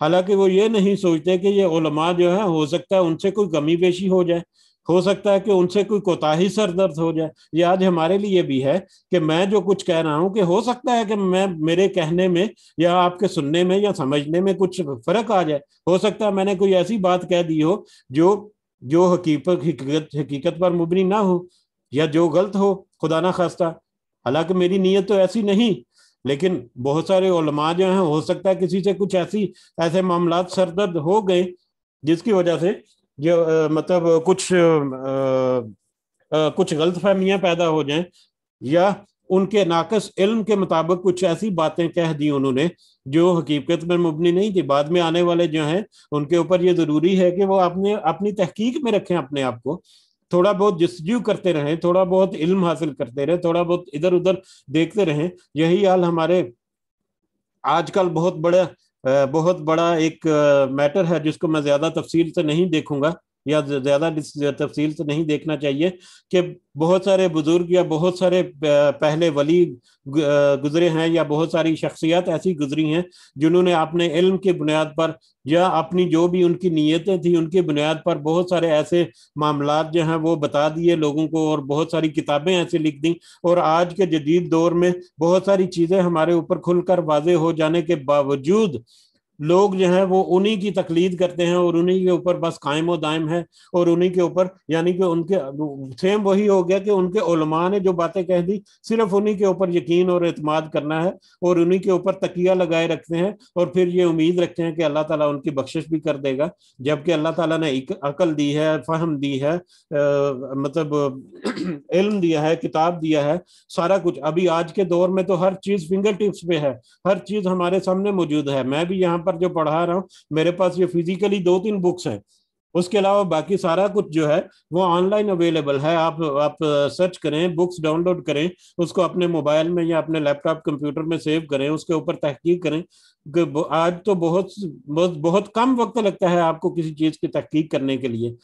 हालांकि वो ये नहीं सोचते कि ये उलमा जो है हो सकता है उनसे कोई कमी पेशी हो जाए हो सकता है कि उनसे कोई कोताही सर दर्द हो जाए ये आज हमारे लिए भी है कि मैं जो कुछ कह रहा हूँ कि हो सकता है कि मैं मेरे कहने में या आपके सुनने में या समझने में कुछ फर्क आ जाए हो सकता है मैंने कोई ऐसी बात कह दी हो जो जो हकीकत हकीकत हकीकत पर मुबनी ना हो या जो गलत हो खुदा ना खास्ता हालांकि मेरी नीयत तो ऐसी नहीं लेकिन बहुत सारे उलमा जो हैं हो सकता है किसी से कुछ ऐसी ऐसे मामला सरदर्द हो गए जिसकी वजह से जो आ, मतलब कुछ आ, आ, कुछ गलत फहमियाँ पैदा हो जाएं या उनके नाकस इल्म के मुताबिक कुछ ऐसी बातें कह दी उन्होंने जो हकीकत में मुबनी नहीं थी बाद में आने वाले जो हैं उनके ऊपर ये ज़रूरी है कि वो अपने अपनी तहकीक में रखें अपने आप को थोड़ा बहुत जस्तजू करते रहें थोड़ा बहुत इल्म हासिल करते रहें थोड़ा बहुत इधर उधर देखते रहें यही हाल हमारे आजकल बहुत बड़ा बहुत बड़ा एक मैटर है जिसको मैं ज़्यादा तफसील से नहीं देखूंगा या ज़्यादा तफसील से नहीं देखना चाहिए कि बहुत सारे बुज़ुर्ग या बहुत सारे पहले वली गुजरे हैं या बहुत सारी शख्सियत ऐसी गुजरी हैं जिन्होंने अपने इल्म की बुनियाद पर या अपनी जो भी उनकी नीयतें थी उनकी बुनियाद पर बहुत सारे ऐसे मामला जो हैं वो बता दिए लोगों को और बहुत सारी किताबें ऐसे लिख दी और आज के जदीद दौर में बहुत सारी चीज़ें हमारे ऊपर खुलकर वाजे हो जाने के बावजूद लोग जो है वो उन्हीं की तकलीद करते हैं और उन्हीं के ऊपर बस कायम दायम है और उन्हीं के ऊपर यानी कि उनके सेम वही हो गया कि उनके उलमा ने जो बातें कह दी सिर्फ उन्हीं के ऊपर यकीन और अतमाद करना है और उन्हीं के ऊपर तकिया लगाए रखते हैं और फिर ये उम्मीद रखते हैं कि अल्लाह ताला उनकी बख्शिश भी कर देगा जबकि अल्लाह ताला ने अकल दी है फहम दी है आ, मतलब इल्म दिया है किताब दिया है सारा कुछ अभी आज के दौर में तो हर चीज़ फिंगर टिप्स पे है हर चीज़ हमारे सामने मौजूद है मैं भी यहाँ पर जो पढ़ा रहा हूँ मेरे पास ये फिजिकली दो तीन बुक्स हैं उसके अलावा बाकी सारा कुछ जो है वो ऑनलाइन अवेलेबल है आप आप सर्च करें बुक्स डाउनलोड करें उसको अपने मोबाइल में या अपने लैपटॉप कंप्यूटर में सेव करें उसके ऊपर तहकीक करें आज तो बहुत बहुत बहुत कम वक्त लगता है आपको किसी चीज़ की तहकीक करने के लिए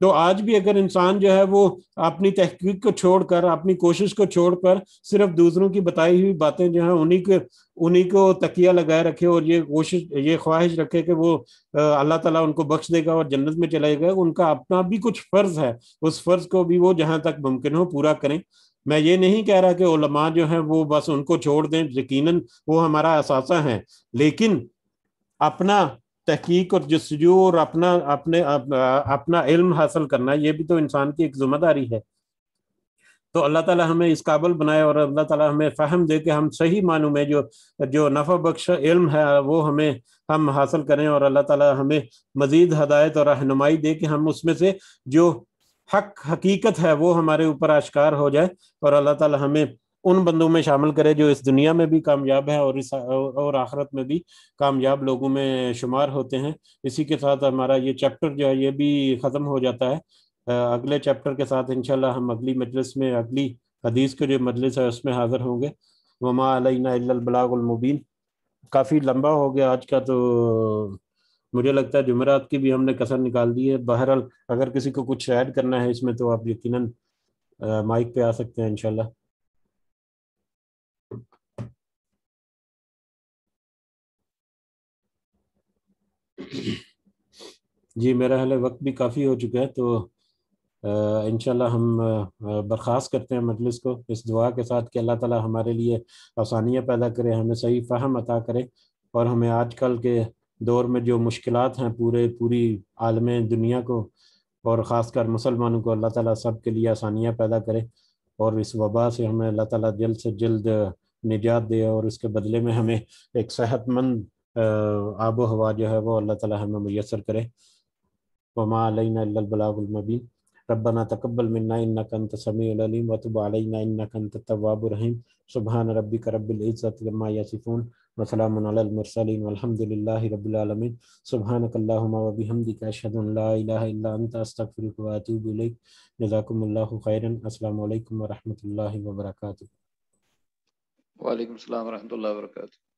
तो आज भी अगर इंसान जो है वो अपनी तहकीक को छोड़कर अपनी कोशिश को छोड़कर सिर्फ दूसरों की बताई हुई बातें जो है उन्हीं के उन्हीं को तकिया लगाए रखे और ये कोशिश ये ख्वाहिश रखे कि वो अल्लाह ताला उनको बख्श देगा और जन्नत में चले गए उनका अपना भी कुछ फ़र्ज़ है उस फ़र्ज़ को भी वो जहाँ तक मुमकिन हो पूरा करें मैं ये नहीं कह रहा कि उलमा जो है वो बस उनको छोड़ दें यकीन वो हमारा असासा है लेकिन अपना तहकीक और जस्जू और अपना अपने अप, अपना इल्म हासिल करना ये भी तो इंसान की एक जिम्मेदारी है तो अल्लाह ताला हमें इस काबल बनाए और अल्लाह ताला हमें फ़हम दे के हम सही मानू में जो जो नफ़ा बख्श इल्म है वो हमें हम हासिल करें और अल्लाह ताला हमें मज़ीद हदायत और रहनुमाई दे के हम उसमें से जो हक हकीकत है वो हमारे ऊपर आश्कार हो जाए और अल्लाह ताला हमें उन बंदों में शामिल करे जो इस दुनिया में भी कामयाब है और इस और आखरत में भी कामयाब लोगों में शुमार होते हैं इसी के साथ हमारा ये चैप्टर जो है ये भी ख़त्म हो जाता है अगले चैप्टर के साथ इंशाल्लाह हम अगली मजलिस में अगली हदीस के जो मजलिस है उसमें हाजिर होंगे वमा अलबलागुलमुबीन काफ़ी लंबा हो गया आज का तो मुझे लगता है जुमेरात की भी हमने कसर निकाल दी है बहरहाल अगर किसी को कुछ ऐड करना है इसमें तो आप यकीनन माइक पे आ सकते हैं इंशाल्लाह जी मेरा हाल वक्त भी काफ़ी हो चुका है तो इनशाला हम बर्खास्त करते हैं मजलिस को इस दुआ के साथ कि अल्लाह ताला हमारे लिए आसानियाँ पैदा करे हमें सही फ़हम अता करे और हमें आजकल के दौर में जो मुश्किल हैं पूरे पूरी आलम दुनिया को और ख़ास कर मुसलमानों को अल्लाह ताला सब के लिए आसानियाँ पैदा करे और इस वबा से हमें अल्लाह ताला जल्द से जल्द निजात दे और उसके बदले में हमें एक सेहतमंद आबो हवा जो है वो अल्लाह ताला हमें मैसर करे वमा अलैनाबलामबीन तकबल मन्ना इन्नक अंत समीउलअलीम व तुब अलैना इन्नक अंत रहीम सुभान रब्बिक रब्बिल इज्जत अम्मा यसिफून व सलामुन अलल मुरसलीन वल्हम्दुलिल्लाहि रब्बिल आलमीन सुभानक अल्लाहुम्मा व